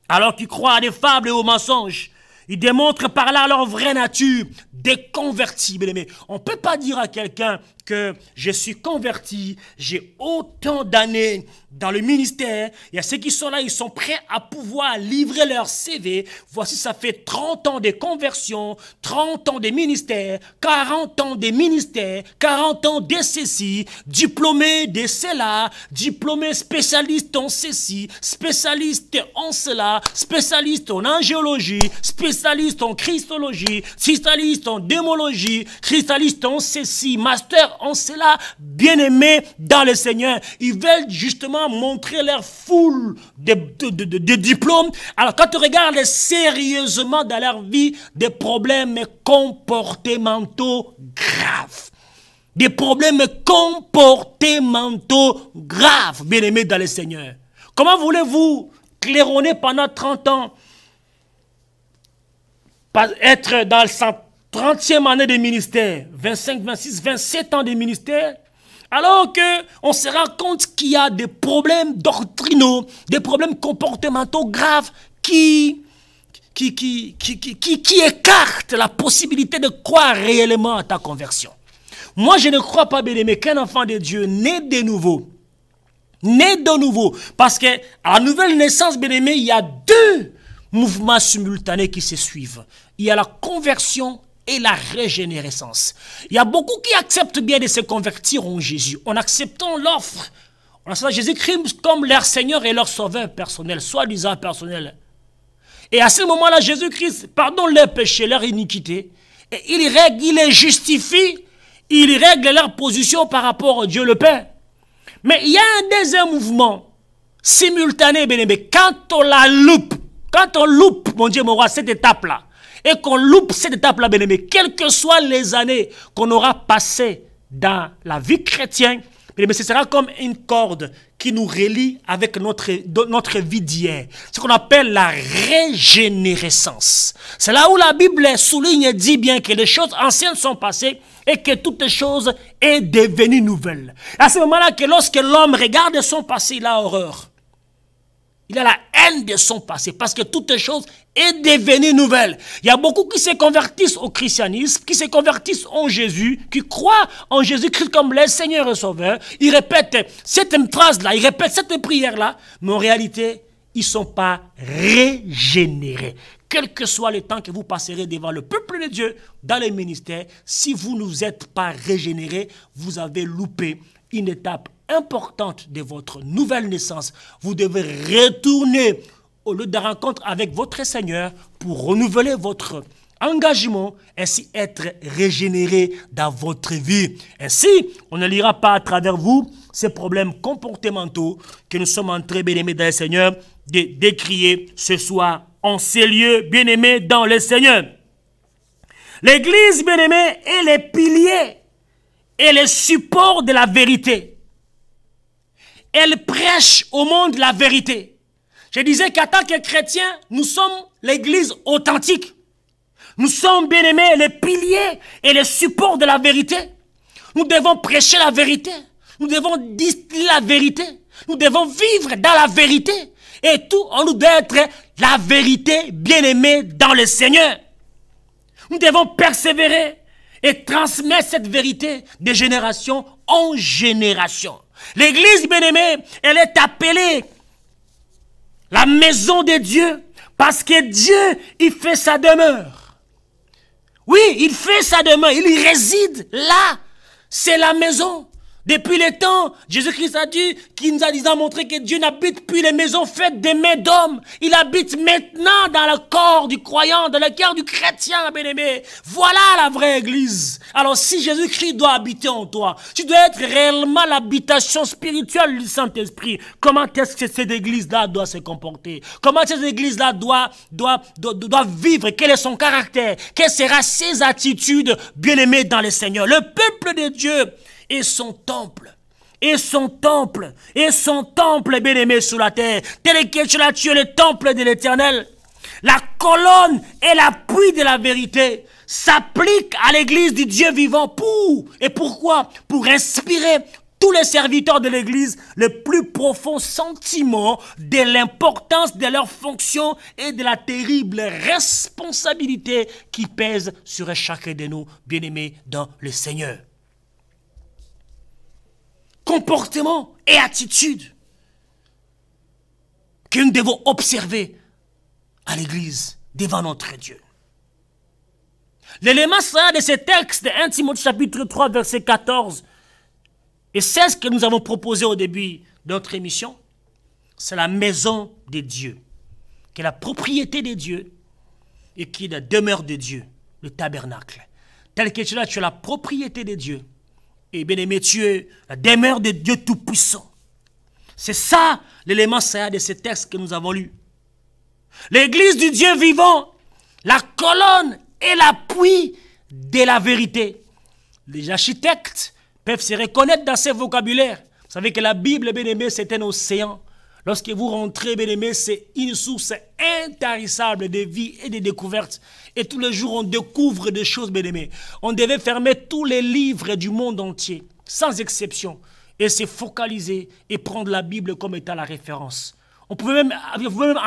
alors qu'ils croient à des fables et aux mensonges. Ils démontrent par là leur vraie nature, des convertis, bien aimés. On ne peut pas dire à quelqu'un que je suis converti, j'ai autant d'années dans le ministère, il y a ceux qui sont là, ils sont prêts à pouvoir livrer leur CV. Voici, ça fait 30 ans de conversion, 30 ans de ministère, 40 ans de ministère, 40 ans de ceci, diplômé de cela, diplômé spécialiste en ceci, spécialiste en cela, spécialiste en angéologie, spécialiste en christologie, spécialiste en démologie, spécialiste en ceci, master en cela, bien-aimés dans le Seigneur. Ils veulent justement montrer leur foule de, diplômes. Alors quand tu regardes sérieusement dans leur vie des problèmes comportementaux graves des problèmes comportementaux graves, bien-aimés dans le Seigneur. Comment voulez-vous claironner pendant 30 ans, être dans le 30e année de ministère, 25, 26, 27 ans de ministère, alors qu'on se rend compte qu'il y a des problèmes doctrinaux, des problèmes comportementaux graves qui, qui, qui, qui, écartent la possibilité de croire réellement à ta conversion. Moi, je ne crois pas, bien mais qu'un enfant de Dieu né de nouveau, né de nouveau, parce que à la nouvelle naissance, bien aimé, il y a deux mouvements simultanés qui se suivent. Il y a la conversion et la régénérescence. Il y a beaucoup qui acceptent bien de se convertir en Jésus en acceptant l'offre. On acceptant Jésus-Christ comme leur Seigneur et leur Sauveur personnel, soi-disant personnel. Et à ce moment-là, Jésus-Christ pardonne leurs péchés, leur iniquité. Et il règle, il les justifie, il règle leur position par rapport à Dieu le Père. Mais il y a un deuxième mouvement simultané, bien aimé. Quand on la loupe, quand on loupe, mon Dieu, mon roi, cette étape-là, et qu'on loupe cette étape-là, bien aimé, quelles que soient les années qu'on aura passées dans la vie chrétienne, mais ce sera comme une corde qui nous relie avec notre, notre vie d'hier. Ce qu'on appelle la régénérescence. C'est là où la Bible souligne et dit bien que les choses anciennes sont passées et que toutes les choses est devenue nouvelle. À ce moment-là que lorsque l'homme regarde son passé, il a horreur. Il a la haine de son passé parce que toute chose est devenue nouvelle. Il y a beaucoup qui se convertissent au christianisme, qui se convertissent en Jésus, qui croient en Jésus-Christ comme le Seigneur et Sauveur. Ils répètent cette phrase-là, ils répètent cette prière-là, mais en réalité, ils ne sont pas régénérés. Quel que soit le temps que vous passerez devant le peuple de Dieu, dans les ministères, si vous ne vous êtes pas régénérés, vous avez loupé une étape importante de votre nouvelle naissance. Vous devez retourner au lieu de rencontre avec votre Seigneur pour renouveler votre engagement, ainsi être régénéré dans votre vie. Ainsi, on ne lira pas à travers vous ces problèmes comportementaux que nous sommes entrés bien-aimés dans le Seigneur, de décrier ce soir en ces lieux, bien-aimés dans le Seigneur. L'Église, bien-aimée, est les piliers et les supports de la vérité elle prêche au monde la vérité. Je disais qu'en tant que chrétiens, nous sommes l'Église authentique. Nous sommes, bien aimés, les piliers et les supports de la vérité. Nous devons prêcher la vérité. Nous devons distiller la vérité. Nous devons vivre dans la vérité. Et tout en nous d'être la vérité bien-aimée dans le Seigneur. Nous devons persévérer et transmettre cette vérité de génération en génération. L'église bien-aimée, elle est appelée la maison de Dieu parce que Dieu, il fait sa demeure. Oui, il fait sa demeure, il y réside là. C'est la maison. Depuis les temps, Jésus-Christ a dit qu'il nous a, dit montré que Dieu n'habite plus les maisons faites des mains d'hommes. Il habite maintenant dans le corps du croyant, dans le cœur du chrétien, bien-aimé. Voilà la vraie église. Alors si Jésus-Christ doit habiter en toi, tu dois être réellement l'habitation spirituelle du Saint-Esprit. Comment est-ce que cette église-là doit se comporter Comment cette église-là doit, doit, doit, doit vivre Quel est son caractère Quelles seront ses attitudes, bien-aimé dans le Seigneur Le peuple de Dieu et son temple. Et son temple, et son temple bien-aimé sous la terre. Tel est tu tué le temple de l'éternel. La colonne et l'appui de la vérité s'applique à l'église du Dieu vivant pour, et pourquoi? Pour inspirer tous les serviteurs de l'Église le plus profond sentiment de l'importance de leur fonction et de la terrible responsabilité qui pèse sur chacun de nous, bien-aimés dans le Seigneur comportements et attitude que nous devons observer à l'Église devant notre Dieu. L'élément central de ce texte de 1 Timothée chapitre 3 verset 14 et c'est ce que nous avons proposé au début de notre émission, c'est la maison des dieux qui est la propriété des dieux et qui est la demeure de Dieu, le tabernacle. Tel que tu es tu es la propriété de dieux et bien-aimé Dieu, la demeure de Dieu Tout-Puissant. C'est ça l'élément de ce texte que nous avons lu. L'église du Dieu vivant, la colonne et l'appui de la vérité. Les architectes peuvent se reconnaître dans ce vocabulaire Vous savez que la Bible, bien-aimé, c'est un océan. Lorsque vous rentrez, bien aimé, c'est une source intarissable de vie et de découvertes. Et tous les jours, on découvre des choses, bien aimé. On devait fermer tous les livres du monde entier, sans exception, et se focaliser et prendre la Bible comme étant la référence. On pouvait même,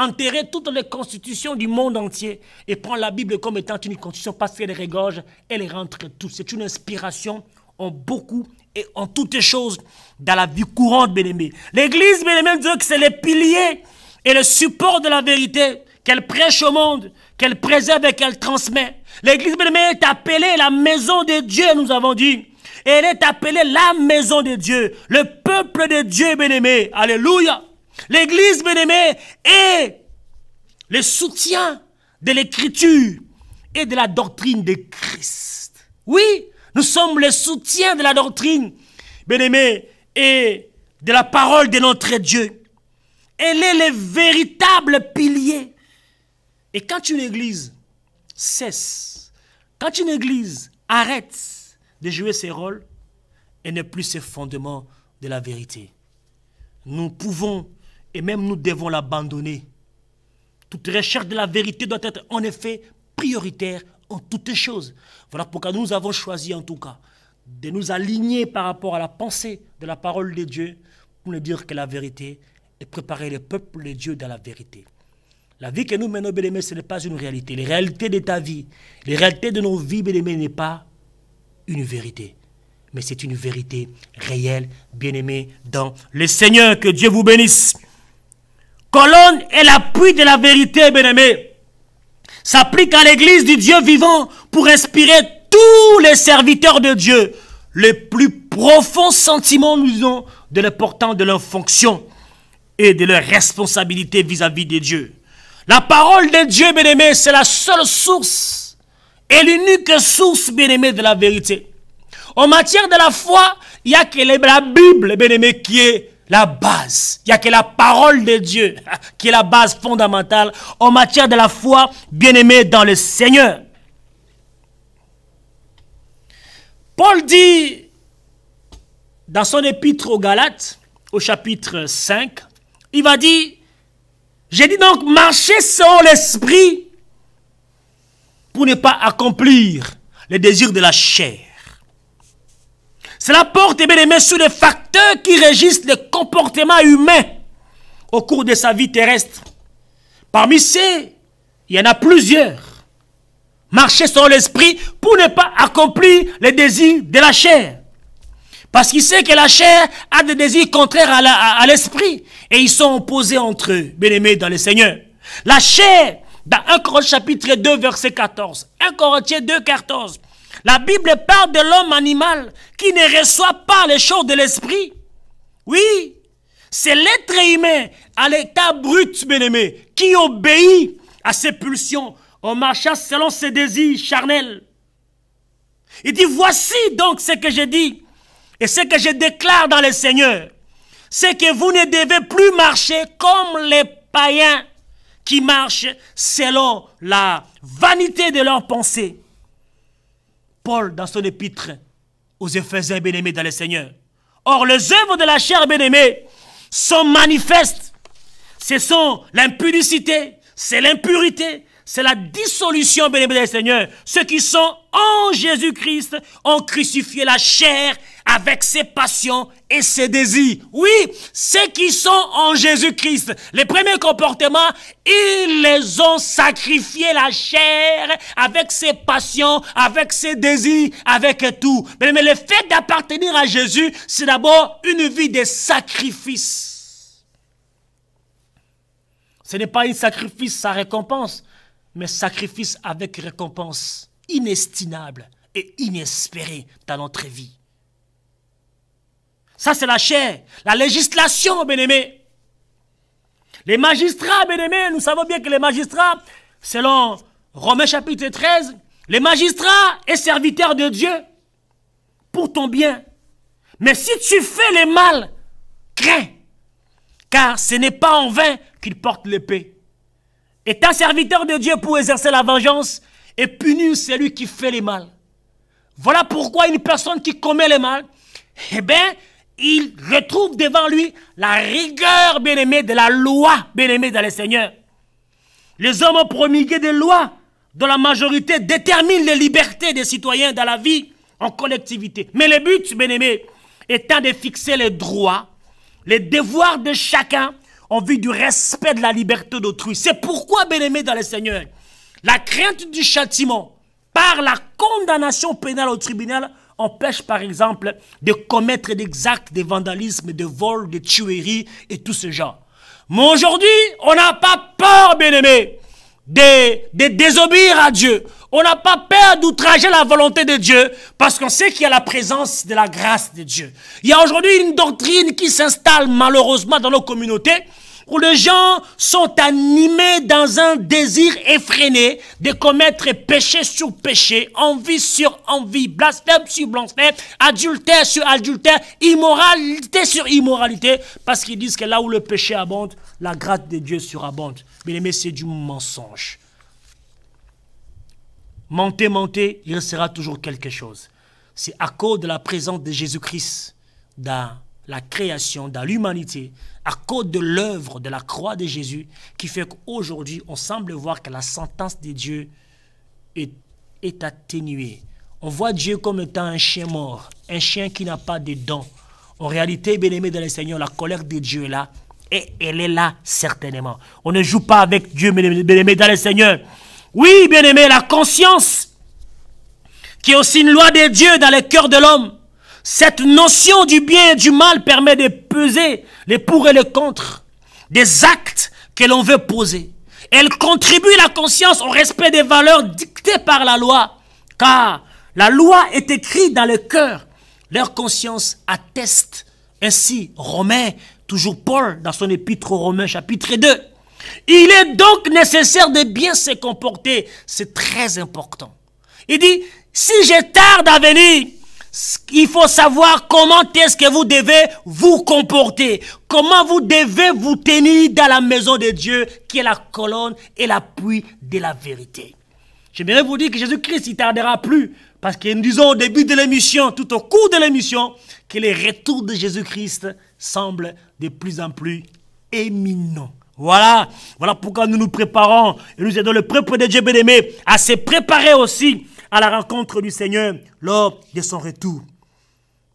enterrer toutes les constitutions du monde entier et prendre la Bible comme étant une constitution parce qu'elle regorge, elle rentre tout. C'est une inspiration en beaucoup et en toutes les choses dans la vie courante, bien aimé. L'Église, bien aimé, Dieu, que c'est les piliers et le support de la vérité qu'elle prêche au monde, qu'elle préserve et qu'elle transmet. L'Église, bien aimé, est appelée la maison de Dieu, nous avons dit. Et elle est appelée la maison de Dieu, le peuple de Dieu, bien aimé. Alléluia. L'Église, bien aimé, est le soutien de l'Écriture et de la doctrine de Christ. Oui, nous sommes le soutien de la doctrine, bien-aimés, et de la parole de notre Dieu. Elle est le véritable pilier. Et quand une église cesse, quand une église arrête de jouer ses rôles, elle n'est plus ses fondements de la vérité. Nous pouvons et même nous devons l'abandonner. Toute recherche de la vérité doit être en effet prioritaire en toutes choses. Voilà pourquoi nous avons choisi en tout cas de nous aligner par rapport à la pensée de la parole de Dieu pour nous dire que la vérité est préparer le peuple de Dieu dans la vérité. La vie que nous menons, bien ce n'est pas une réalité. Les réalités de ta vie, les réalités de nos vies, bien n'est pas une vérité. Mais c'est une vérité réelle, bien-aimée, dans le Seigneur. Que Dieu vous bénisse. Colonne est l'appui de la vérité, bien-aimés s'applique à l'Église du Dieu vivant pour inspirer tous les serviteurs de Dieu les plus profonds sentiments, nous ont de l'importance de leur fonction et de leur responsabilité vis-à-vis de Dieu. La parole de Dieu, bien-aimé, c'est la seule source et l'unique source, bien-aimé, de la vérité. En matière de la foi, il n'y a que la Bible, bien-aimé, qui est la base. Il n'y a que la parole de Dieu qui est la base fondamentale en matière de la foi bien-aimée dans le Seigneur. Paul dit dans son épître aux Galates, au chapitre 5, il va dire, j'ai dit donc, marchez selon l'esprit pour ne pas accomplir les désirs de la chair. Cela porte, eh bien aimé, sur les facteurs qui régissent le comportement humain au cours de sa vie terrestre. Parmi ces, il y en a plusieurs. Marcher sur l'esprit pour ne pas accomplir les désirs de la chair. Parce qu'il sait que la chair a des désirs contraires à l'esprit. et ils sont opposés entre eux, bien-aimés dans le Seigneur. La chair, dans 1 Corinthiens chapitre 2, verset 14. 1 Corinthiens 2, 14. La Bible parle de l'homme animal qui ne reçoit pas les choses de l'esprit. Oui, c'est l'être humain à l'état brut, bien-aimé, qui obéit à ses pulsions en marchant selon ses désirs charnels. Il dit, voici donc ce que je dit et ce que je déclare dans le Seigneur. C'est que vous ne devez plus marcher comme les païens qui marchent selon la vanité de leurs pensées. Paul, dans son épître aux Éphésiens bien-aimés dans le Seigneur. Or, les œuvres de la chair bien-aimée sont manifestes. Ce sont l'impudicité, c'est l'impurité, c'est la dissolution, bénémoine Seigneur. Ceux qui sont en Jésus-Christ ont crucifié la chair avec ses passions et ses désirs. Oui, ceux qui sont en Jésus-Christ, les premiers comportements, ils les ont sacrifiés la chair avec ses passions, avec ses désirs, avec tout. Mais, le fait d'appartenir à Jésus, c'est d'abord une vie de sacrifice. Ce n'est pas un sacrifice, sa récompense mais sacrifice avec récompense inestimable et inespérée dans notre vie. Ça, c'est la chair, la législation, bien aimé. Les magistrats, bien-aimés, nous savons bien que les magistrats, selon Romains chapitre 13, les magistrats et serviteurs de Dieu pour ton bien. Mais si tu fais le mal, crains, car ce n'est pas en vain qu'ils portent l'épée est un serviteur de Dieu pour exercer la vengeance et punir celui qui fait le mal. Voilà pourquoi une personne qui commet le mal, eh bien, il retrouve devant lui la rigueur bien aimé, de la loi bien aimé, dans le Seigneur. Les hommes ont promulgué des lois, dont la majorité détermine les libertés des citoyens dans la vie en collectivité. Mais le but, bien-aimé, étant de fixer les droits, les devoirs de chacun en vue du respect de la liberté d'autrui. C'est pourquoi, bien-aimé dans le Seigneur, la crainte du châtiment par la condamnation pénale au tribunal empêche par exemple de commettre des actes de vandalisme, de vol, de tuerie et tout ce genre. Mais aujourd'hui, on n'a pas peur, bien-aimé, de, de, désobéir à Dieu. On n'a pas peur d'outrager la volonté de Dieu parce qu'on sait qu'il y a la présence de la grâce de Dieu. Il y a aujourd'hui une doctrine qui s'installe malheureusement dans nos communautés où les gens sont animés dans un désir effréné de commettre péché sur péché, envie sur envie, blasphème sur blasphème, adultère sur adultère, immoralité sur immoralité, parce qu'ils disent que là où le péché abonde, la grâce de Dieu surabonde. Mais les c'est du mensonge. Mentez, mentez, il restera toujours quelque chose. C'est à cause de la présence de Jésus-Christ dans la création dans l'humanité à cause de l'œuvre de la croix de Jésus qui fait qu'aujourd'hui, on semble voir que la sentence de Dieu est, atténuée. On voit Dieu comme étant un chien mort, un chien qui n'a pas de dents. En réalité, bien aimé dans le Seigneur, la colère de Dieu est là et elle est là certainement. On ne joue pas avec Dieu, bien aimé dans le Seigneur. Oui, bien aimé, la conscience qui est aussi une loi de Dieu dans le cœur de l'homme cette notion du bien et du mal permet de peser les pour et les contre des actes que l'on veut poser. Elle contribue la conscience au respect des valeurs dictées par la loi, car la loi est écrite dans le cœur. Leur conscience atteste. Ainsi, Romain, toujours Paul, dans son épître aux Romains, chapitre 2. Il est donc nécessaire de bien se comporter. C'est très important. Il dit, si je tarde à venir, il faut savoir comment est-ce que vous devez vous comporter, comment vous devez vous tenir dans la maison de Dieu qui est la colonne et l'appui de la vérité. J'aimerais vous dire que Jésus-Christ ne tardera plus parce que nous disons au début de l'émission, tout au cours de l'émission, que les retours de Jésus-Christ semblent de plus en plus éminents. Voilà, voilà pourquoi nous nous préparons et nous aidons le peuple de Dieu bien à se préparer aussi à la rencontre du Seigneur lors de son retour.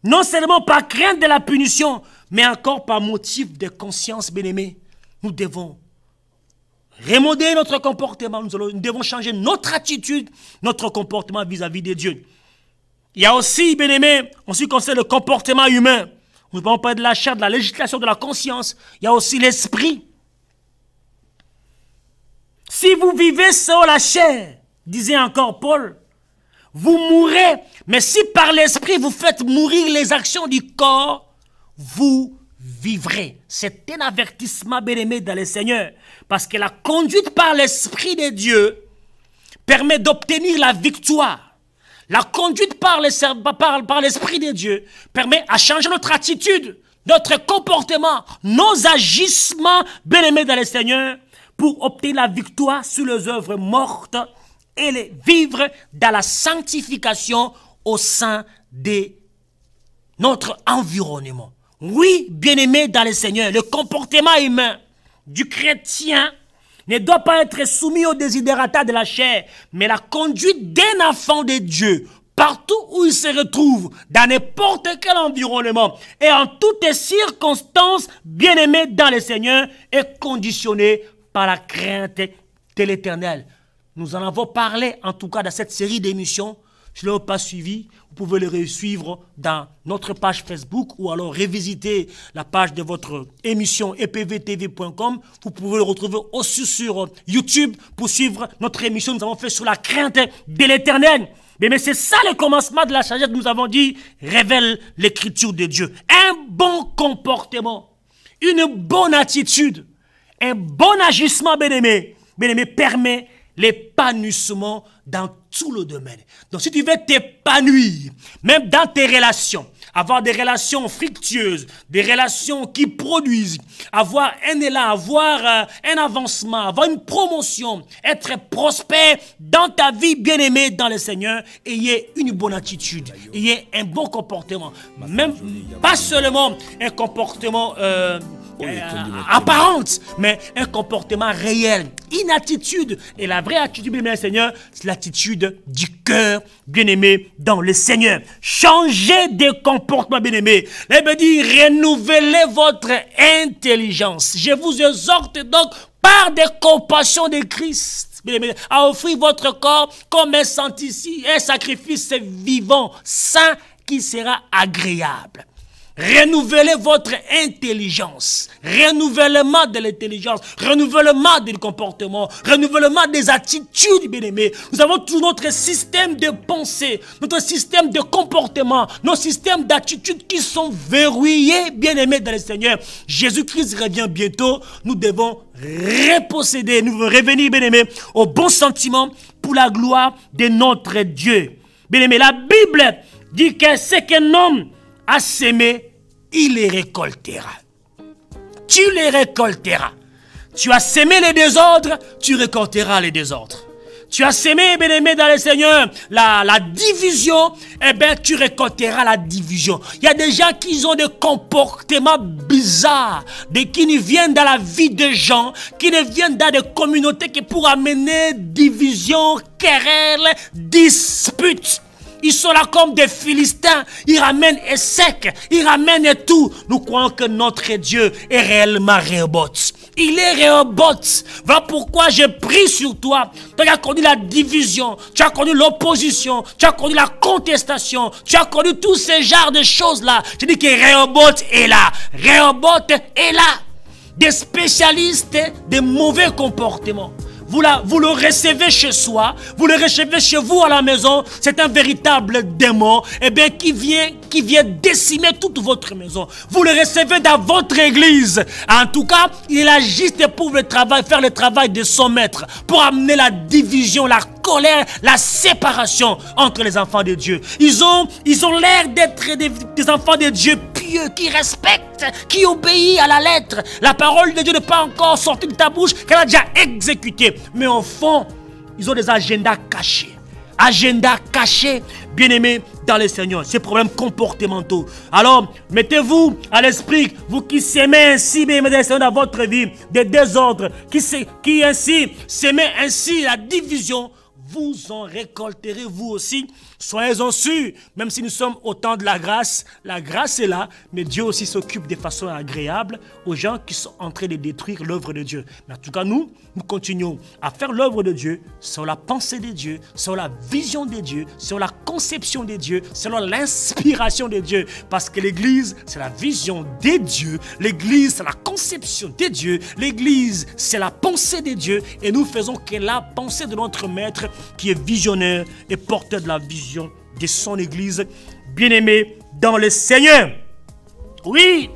Non seulement par crainte de la punition, mais encore par motif de conscience, bien-aimés, nous devons remodeler notre comportement. Nous, devons changer notre attitude, notre comportement vis-à-vis de Dieu. Il y a aussi, bien aimé, en ce qui concerne le comportement humain, nous parlons pas de la chair, de la législation, de la conscience. Il y a aussi l'esprit. Si vous vivez sans la chair, disait encore Paul, vous mourrez. Mais si par l'esprit vous faites mourir les actions du corps, vous vivrez. C'est un avertissement bien-aimé dans le Seigneur. Parce que la conduite par l'esprit de Dieu permet d'obtenir la victoire. La conduite par l'esprit de Dieu permet à changer notre attitude, notre comportement, nos agissements bien aimé dans le Seigneur pour obtenir la victoire sur les œuvres mortes et vivre dans la sanctification au sein de notre environnement. Oui, bien-aimé dans le Seigneur, le comportement humain du chrétien ne doit pas être soumis au désidérata de la chair, mais la conduite d'un enfant de Dieu, partout où il se retrouve, dans n'importe quel environnement, et en toutes circonstances, bien-aimé dans le Seigneur, est conditionné par la crainte de l'Éternel. Nous en avons parlé, en tout cas, dans cette série d'émissions. Si vous ne pas suivi, vous pouvez le suivre dans notre page Facebook ou alors revisiter la page de votre émission epvtv.com. Vous pouvez le retrouver aussi sur YouTube pour suivre notre émission que nous avons fait sur la crainte de l'éternel. Mais, mais c'est ça le commencement de la chargette que nous avons dit, révèle l'écriture de Dieu. Un bon comportement, une bonne attitude, un bon agissement, bien aimé, bien aimé, permet l'épanouissement dans tout le domaine. Donc si tu veux t'épanouir, même dans tes relations, avoir des relations fructueuses, des relations qui produisent, avoir un élan, avoir euh, un avancement, avoir une promotion, être prospère dans ta vie bien-aimée dans le Seigneur, ayez une bonne attitude, ayez un bon comportement, même pas seulement un comportement... Euh, Oh, euh, apparente, mais un comportement réel, une attitude. Et la vraie attitude, bien aimé Seigneur, c'est l'attitude du cœur, bien-aimé, dans le Seigneur. Changez de comportement, bien-aimé. Et me dit, renouvelez votre intelligence. Je vous exhorte donc par des compassions de Christ à offrir votre corps comme un ici un sacrifice vivant, saint, qui sera agréable. Renouvelez votre intelligence. Renouvellement de l'intelligence. Renouvellement du comportement. Renouvellement des attitudes, bien-aimés. Nous avons tout notre système de pensée, notre système de comportement, nos systèmes d'attitudes qui sont verrouillés, bien-aimés, dans le Seigneur. Jésus-Christ revient bientôt. Nous devons reposséder, nous devons revenir, bien-aimés, au bon sentiment pour la gloire de notre Dieu. Bien-aimés, la Bible dit que c'est qu'un homme a s'aimer, il les récoltera. Tu les récolteras. Tu as semé les désordres, tu récolteras les désordres. Tu as semé, bien aimé, dans le Seigneur, la, division, eh bien, tu récolteras la division. Il y a des gens qui ont des comportements bizarres, des, qui ne viennent dans la vie des gens, qui ne viennent dans des communautés qui pour amener division, querelle, dispute. Ils sont là comme des Philistins. Ils ramènent et sec. Ils ramènent tout. Nous croyons que notre Dieu est réellement Rehoboth Il est Rehoboth Voilà pourquoi j'ai pris sur toi. Tu as connu la division. Tu as connu l'opposition. Tu as connu la contestation. Tu as connu tous ces genres de choses-là. Je dis que Rehoboth est là. Rehoboth est là. Des spécialistes des mauvais comportements vous, le recevez chez soi, vous le recevez chez vous à la maison, c'est un véritable démon eh bien, qui, vient, qui vient décimer toute votre maison. Vous le recevez dans votre église. En tout cas, il agit pour le travail, faire le travail de son maître, pour amener la division, la la séparation entre les enfants de Dieu. Ils ont ils ont l'air d'être des, enfants de Dieu pieux, qui respectent, qui obéissent à la lettre. La parole de Dieu n'est pas encore sortie de ta bouche, qu'elle a déjà exécutée. Mais au fond, ils ont des agendas cachés agenda caché, bien aimés dans le Seigneur. Ces problèmes comportementaux. Alors, mettez-vous à l'esprit, vous qui s'aimez ainsi, bien aimés dans dans votre vie, des désordres, qui, qui ainsi s'aimez ainsi la division, vous en récolterez vous aussi Soyez-en sûrs, même si nous sommes au temps de la grâce, la grâce est là, mais Dieu aussi s'occupe de façon agréable aux gens qui sont en train de détruire l'œuvre de Dieu. Mais en tout cas, nous, nous continuons à faire l'œuvre de Dieu sur la pensée de Dieu, sur la vision de Dieu, sur la conception de Dieu, selon l'inspiration de Dieu. Parce que l'Église, c'est la vision des dieux, l'Église, c'est la conception des dieux, l'Église, c'est la pensée des dieux, et nous faisons que la pensée de notre Maître qui est visionnaire et porteur de la vision de son Église bien-aimée dans le Seigneur. Oui,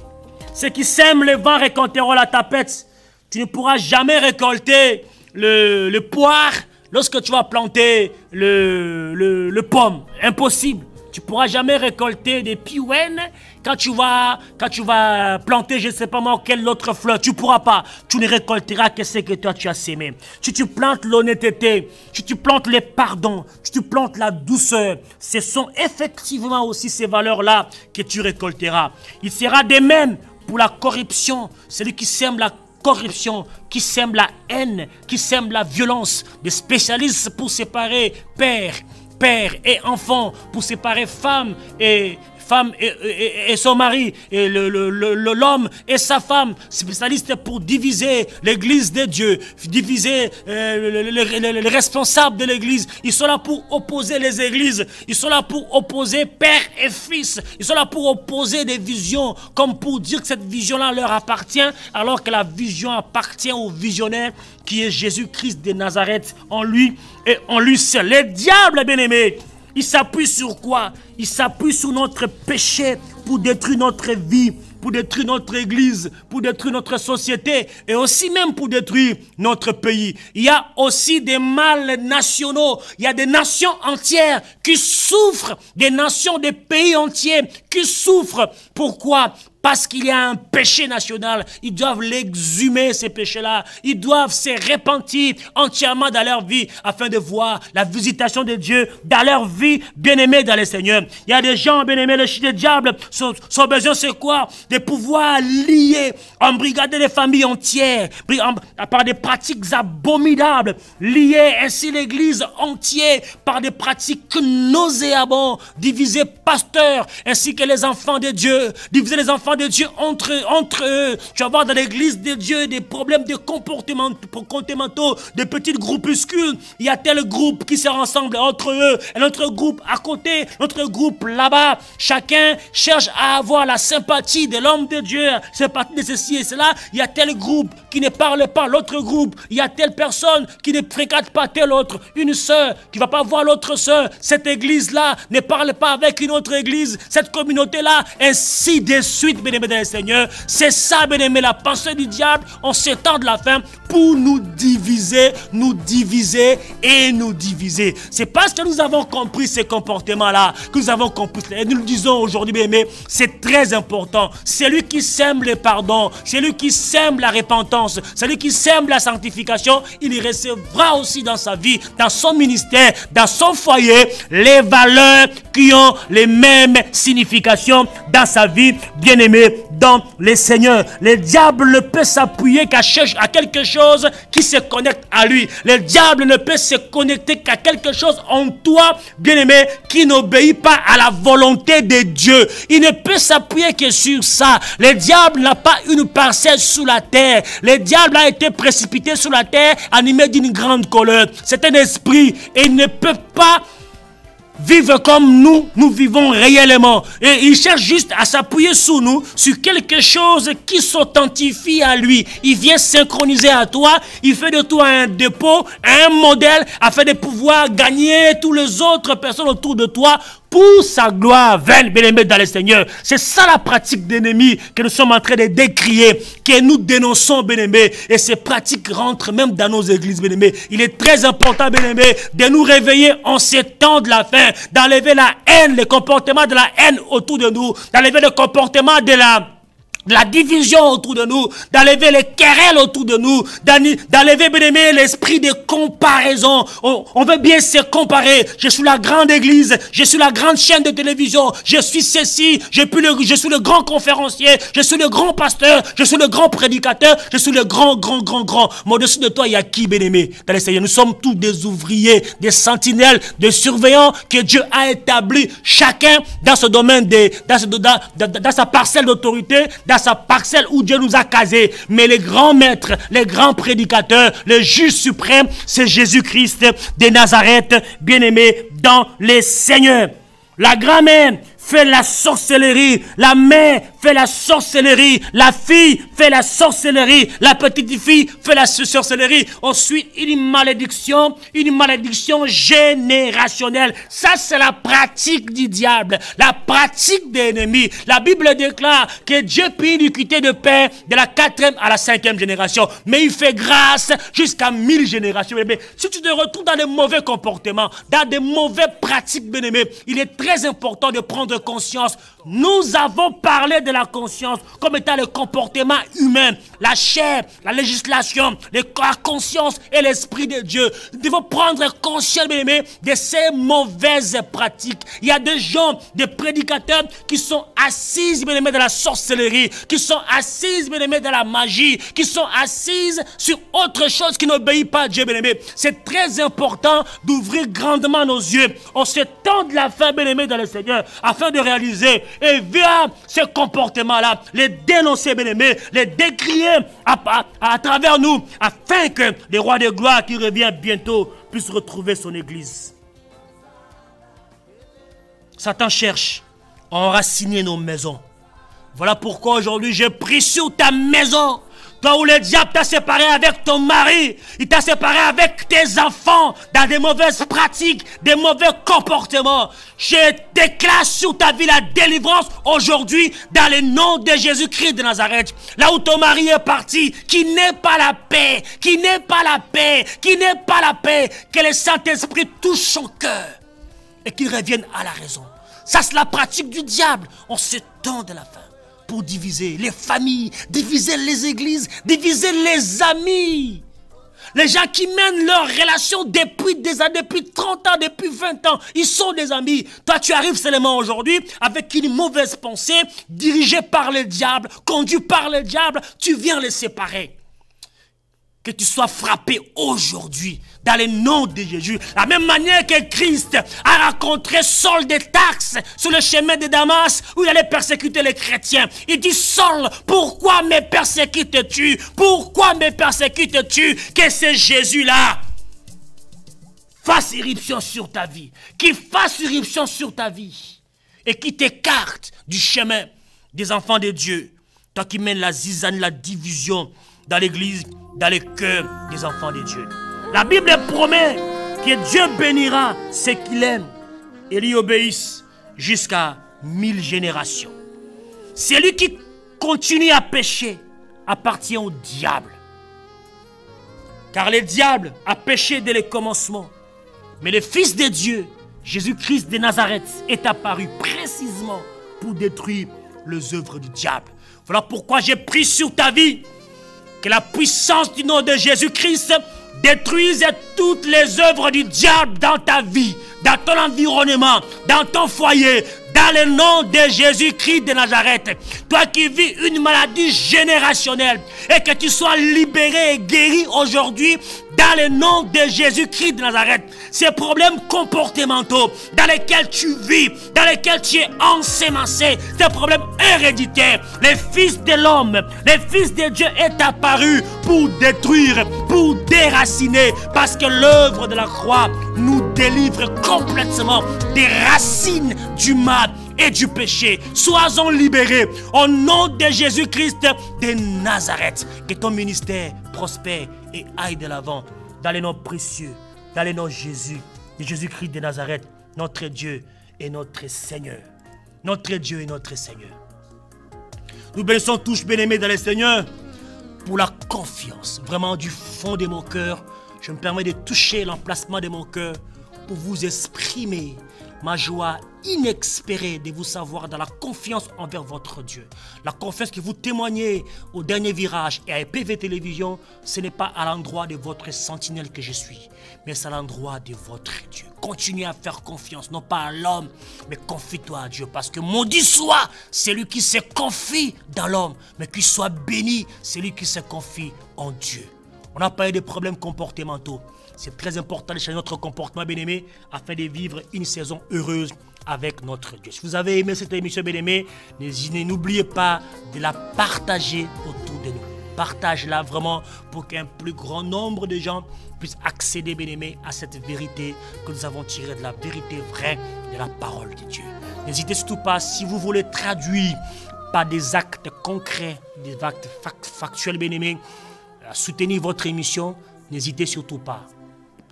ceux qui sèment le vent récolteront la tapette. Tu ne pourras jamais récolter le, poire lorsque tu vas planter le pomme. Impossible. Tu pourras jamais récolter des piouennes quand tu vas, quand tu vas planter, je ne sais pas moi, quelle autre fleur. Tu pourras pas. Tu ne récolteras que ce que toi tu as sémé. Si tu plantes l'honnêteté, si tu plantes les pardons, si tu plantes la douceur, ce sont effectivement aussi ces valeurs-là que tu récolteras. Il sera de même pour la corruption. Celui qui sème la corruption, qui sème la haine, qui sème la violence, des spécialistes pour séparer père père et enfant, pour séparer femme et femme et, son mari, et l'homme et sa femme, spécialiste pour diviser l'Église de Dieu, diviser euh, les, responsables de l'Église. Ils sont là pour opposer les Églises, ils sont là pour opposer père et fils, ils sont là pour opposer des visions, comme pour dire que cette vision-là leur appartient, alors que la vision appartient au visionnaire qui est Jésus-Christ de Nazareth en lui et en lui seul. Les diables, bien-aimés, il s'appuie sur quoi Il s'appuie sur notre péché pour détruire notre vie, pour détruire notre église, pour détruire notre société et aussi même pour détruire notre pays. Il y a aussi des mâles nationaux, il y a des nations entières qui souffrent, des nations, des pays entiers qui souffrent. Pourquoi parce qu'il y a un péché national. Ils doivent l'exhumer, ces péchés-là. Ils doivent se répentir entièrement dans leur vie afin de voir la visitation de Dieu dans leur vie, bien-aimés dans le Seigneur. Il y a des gens, bien-aimés, le chien des diable, son, son besoin, c'est quoi De pouvoir lier, embrigader des familles entières par des pratiques abominables, lier ainsi l'Église entière par des pratiques nauséabondes, diviser pasteurs ainsi que les enfants de Dieu, diviser les enfants de Dieu entre, entre eux. Tu vas voir dans l'église de Dieu des problèmes de comportement, comportementaux, des petits groupuscules. Il y a tel groupe qui se rassemble entre eux, et notre groupe à côté, notre groupe là-bas. Chacun cherche à avoir la sympathie de l'homme de Dieu. C'est pas de ceci et cela. Il y a tel groupe qui ne parle pas l'autre groupe. Il y a telle personne qui ne fréquente pas tel autre. Une sœur qui va pas voir l'autre sœur. Cette église-là ne parle pas avec une autre église. Cette communauté-là, ainsi de suite bien-aimé dans le Seigneur. C'est ça, bien-aimé, la pensée du diable On s'étend de la fin pour nous diviser, nous diviser et nous diviser. C'est parce que nous avons compris ces comportements-là que nous avons compris. Et nous le disons aujourd'hui, mais c'est très important. Celui qui sème le pardon, celui qui sème la repentance, celui qui sème la sanctification. Il y recevra aussi dans sa vie, dans son ministère, dans son foyer, les valeurs qui ont les mêmes significations dans sa vie. Bien-aimé, dans les seigneurs. Le diable ne peut s'appuyer qu'à quelque chose qui se connecte à lui. Le diable ne peut se connecter qu'à quelque chose en toi, bien-aimé, qui n'obéit pas à la volonté de Dieu. Il ne peut s'appuyer que sur ça. Le diable n'a pas une parcelle sous la terre. Le diable a été précipité sous la terre, animé d'une grande colère. C'est un esprit et il ne peut pas vivent comme nous, nous vivons réellement. Et il cherche juste à s'appuyer sur nous, sur quelque chose qui s'authentifie à lui. Il vient synchroniser à toi, il fait de toi un dépôt, un modèle, afin de pouvoir gagner toutes les autres personnes autour de toi pour sa gloire vaine, bien aimé dans le Seigneur. C'est ça la pratique d'ennemi que nous sommes en train de décrier, que nous dénonçons, bien aimé. Et ces pratiques rentrent même dans nos églises, bien aimé. Il est très important, bien aimé, de nous réveiller en ces temps de la fin, d'enlever la haine, les comportements de la haine autour de nous, d'enlever le comportement de la la division autour de nous, d'enlever les querelles autour de nous, d'enlever, bien l'esprit de comparaison. On, veut bien se comparer. Je suis la grande église, je suis la grande chaîne de télévision, je suis ceci, je, le, je suis le grand conférencier, je suis le grand pasteur, je suis le grand prédicateur, je suis le grand, grand, grand, grand. Mais au-dessus de toi, il y a qui, bien aimé nous sommes tous des ouvriers, des sentinelles, des surveillants que Dieu a établis, chacun dans ce domaine, des, dans, dans sa parcelle d'autorité, dans sa parcelle où Dieu nous a casés. Mais les grands maîtres, les grands prédicateurs, le juge suprême, c'est Jésus-Christ de Nazareth, bien-aimé dans les Seigneurs. La grand-mère fait la sorcellerie, la mère fait la sorcellerie, la fille fait la sorcellerie, la petite fille fait la sorcellerie. on suit une malédiction, une malédiction générationnelle. Ça, c'est la pratique du diable, la pratique des ennemis. La Bible déclare que Dieu peut l'équité de paix de la quatrième à la cinquième génération, mais il fait grâce jusqu'à mille générations. Mais eh si tu te retrouves dans des mauvais comportements, dans des mauvaises pratiques, bien aimé, il est très important de prendre conscience. Nous avons parlé de la conscience comme étant le comportement humain, la chair, la législation, la conscience et l'esprit de Dieu. Nous devons prendre conscience, bien aimé, de ces mauvaises pratiques. Il y a des gens, des prédicateurs qui sont assis, bien aimé, dans la sorcellerie, qui sont assis, bien aimé, dans la magie, qui sont assises sur autre chose qui n'obéit pas à Dieu, bien aimé. C'est très important d'ouvrir grandement nos yeux On ce temps de la fin, bien aimé, dans le Seigneur, afin de réaliser et via ce comportement les dénoncer, bien les décrier à, travers nous, afin que le roi de gloire qui revient bientôt puisse retrouver son Église. Satan cherche à enraciner nos maisons. Voilà pourquoi aujourd'hui j'ai pris sur ta maison. Toi où le diable t'a séparé avec ton mari, il t'a séparé avec tes enfants dans des mauvaises pratiques, des mauvais comportements. Je déclare sur ta vie la délivrance aujourd'hui dans le nom de Jésus-Christ de Nazareth. Là où ton mari est parti, qui n'est pas la paix, qui n'est pas la paix, qui n'est pas la paix, que le Saint-Esprit touche son cœur et qu'il revienne à la raison. Ça, c'est la pratique du diable en ce temps de la fin pour diviser les familles, diviser les églises, diviser les amis. Les gens qui mènent leurs relations depuis des années, depuis 30 ans, depuis 20 ans, ils sont des amis. Toi, tu arrives seulement aujourd'hui avec une mauvaise pensée, dirigée par le diable, conduite par le diable, tu viens les séparer que tu sois frappé aujourd'hui dans le nom de Jésus. La même manière que Christ a rencontré Saul des taxes... sur le chemin de Damas où il allait persécuter les chrétiens. Il dit Saul, pourquoi me persécutes-tu Pourquoi me persécutes-tu Que ce Jésus-là fasse irruption sur ta vie, qui fasse irruption sur ta vie et qui t'écarte du chemin des enfants de Dieu. Toi qui mènes la zizane, la division, dans l'église, dans le cœur des enfants de Dieu. La Bible promet que Dieu bénira ceux qu'il aime et lui obéissent jusqu'à mille générations. Celui qui continue à pécher appartient au diable. Car le diable a péché dès le commencement. Mais le Fils de Dieu, Jésus-Christ de Nazareth, est apparu précisément pour détruire les œuvres du diable. Voilà pourquoi j'ai pris sur ta vie que la puissance du nom de Jésus-Christ détruise toutes les œuvres du diable dans ta vie, dans ton environnement, dans ton foyer, dans le nom de Jésus-Christ de Nazareth. Toi qui vis une maladie générationnelle et que tu sois libéré et guéri aujourd'hui dans le nom de Jésus-Christ de Nazareth, ces problèmes comportementaux dans lesquels tu vis, dans lesquels tu es ensemencé, ces problèmes héréditaires, les fils de l'homme, les fils de Dieu est apparu pour détruire, pour déraciner, parce que l'œuvre de la croix nous délivre complètement des racines du mal et du péché. Sois-en libérés au nom de Jésus-Christ de Nazareth. Que ton ministère prospère et aille de l'avant dans les noms précieux, dans les noms Jésus, de Jésus-Christ de Nazareth, notre Dieu et notre Seigneur. Notre Dieu et notre Seigneur. Nous bénissons tous, bien-aimés dans le Seigneur, pour la confiance. Vraiment du fond de mon cœur, je me permets de toucher l'emplacement de mon cœur pour vous exprimer ma joie inexpérée de vous savoir dans la confiance envers votre Dieu. La confiance que vous témoignez au dernier virage et à EPV Télévision, ce n'est pas à l'endroit de votre sentinelle que je suis, mais c'est à l'endroit de votre Dieu. Continuez à faire confiance, non pas à l'homme, mais confie-toi à Dieu, parce que maudit soit celui qui se confie dans l'homme, mais qu'il soit béni celui qui se confie en Dieu. On n'a pas eu des problèmes comportementaux. C'est très important de changer notre comportement, bien-aimé, afin de vivre une saison heureuse avec notre Dieu. Si vous avez aimé cette émission, bien-aimé, n'oubliez pas de la partager autour de nous. Partage-la vraiment pour qu'un plus grand nombre de gens puissent accéder, bien-aimé, à cette vérité que nous avons tirée de la vérité vraie de la parole de Dieu. N'hésitez surtout pas, si vous voulez traduire par des actes concrets, des actes factuels, bien aimé, à soutenir votre émission, n'hésitez surtout pas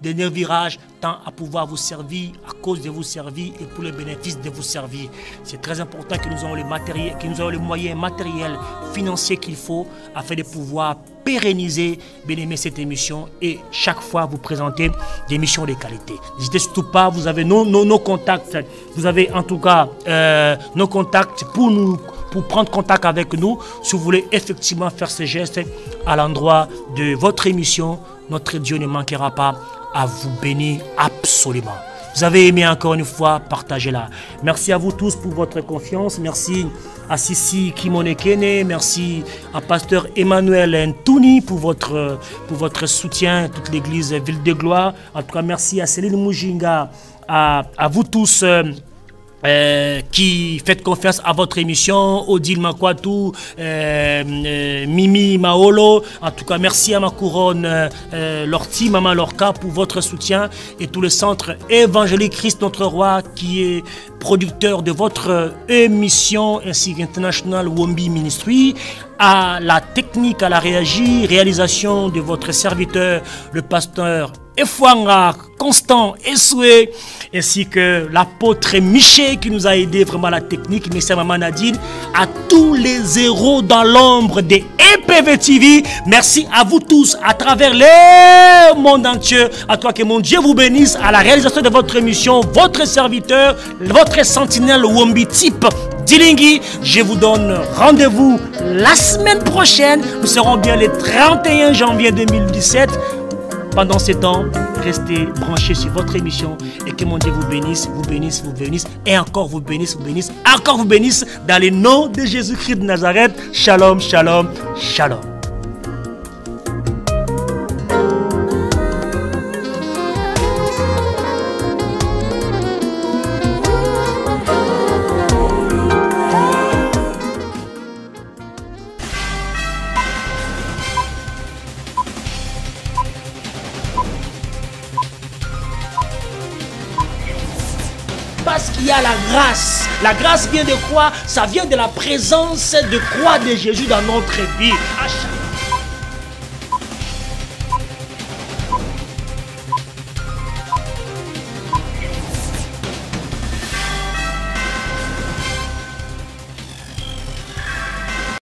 dernier virage Tant à pouvoir vous servir à cause de vous servir et pour le bénéfice de vous servir. C'est très important que nous ayons les matériel, que nous avons les moyens matériels, financiers qu'il faut afin de pouvoir pérenniser, bien aimer cette émission et chaque fois vous présenter des missions de qualité. N'hésitez surtout pas, vous avez nos, nos, contacts, vous avez en tout cas euh, nos contacts pour nous pour prendre contact avec nous si vous voulez effectivement faire ce geste à l'endroit de votre émission. Notre Dieu ne manquera pas à vous bénir absolument. Vous avez aimé encore une fois, partagez-la. Merci à vous tous pour votre confiance. Merci à Sissi Kimonekene. Merci à Pasteur Emmanuel Ntouni pour votre, pour votre soutien, toute l'église Ville de Gloire. En tout cas, merci à Céline Mujinga, à, vous tous. Euh, euh, qui faites confiance à votre émission, Odile Makwatu, euh, euh, Mimi Maolo. En tout cas, merci à ma couronne, Lorti, Maman Lorca, pour votre soutien et tout le centre évangélique Christ notre Roi qui est producteur de votre euh, émission ainsi qu'International Wombi Ministry, à la technique, à la réagie, réalisation de votre serviteur, le pasteur Efwanga, Constant Essoué, ainsi que l'apôtre Miché qui nous a aidé vraiment à la technique, Messia Maman Nadine, à tous les héros dans l'ombre des EPV TV. Merci à vous tous, à travers le monde entier, à toi que mon Dieu vous bénisse, à la réalisation de votre émission, votre serviteur, votre sentinelle Wombi type Dilingui. Je vous donne rendez-vous la semaine prochaine. Nous serons bien le 31 janvier 2017. Pendant ce temps, restez branchés sur votre émission et que mon Dieu vous bénisse, vous bénisse, vous bénisse et encore vous bénisse, vous bénisse, encore vous bénisse dans les noms de Jésus-Christ de Nazareth. Shalom, shalom, shalom. grâce. La grâce vient de quoi Ça vient de la présence de croix de Jésus dans notre vie. chaque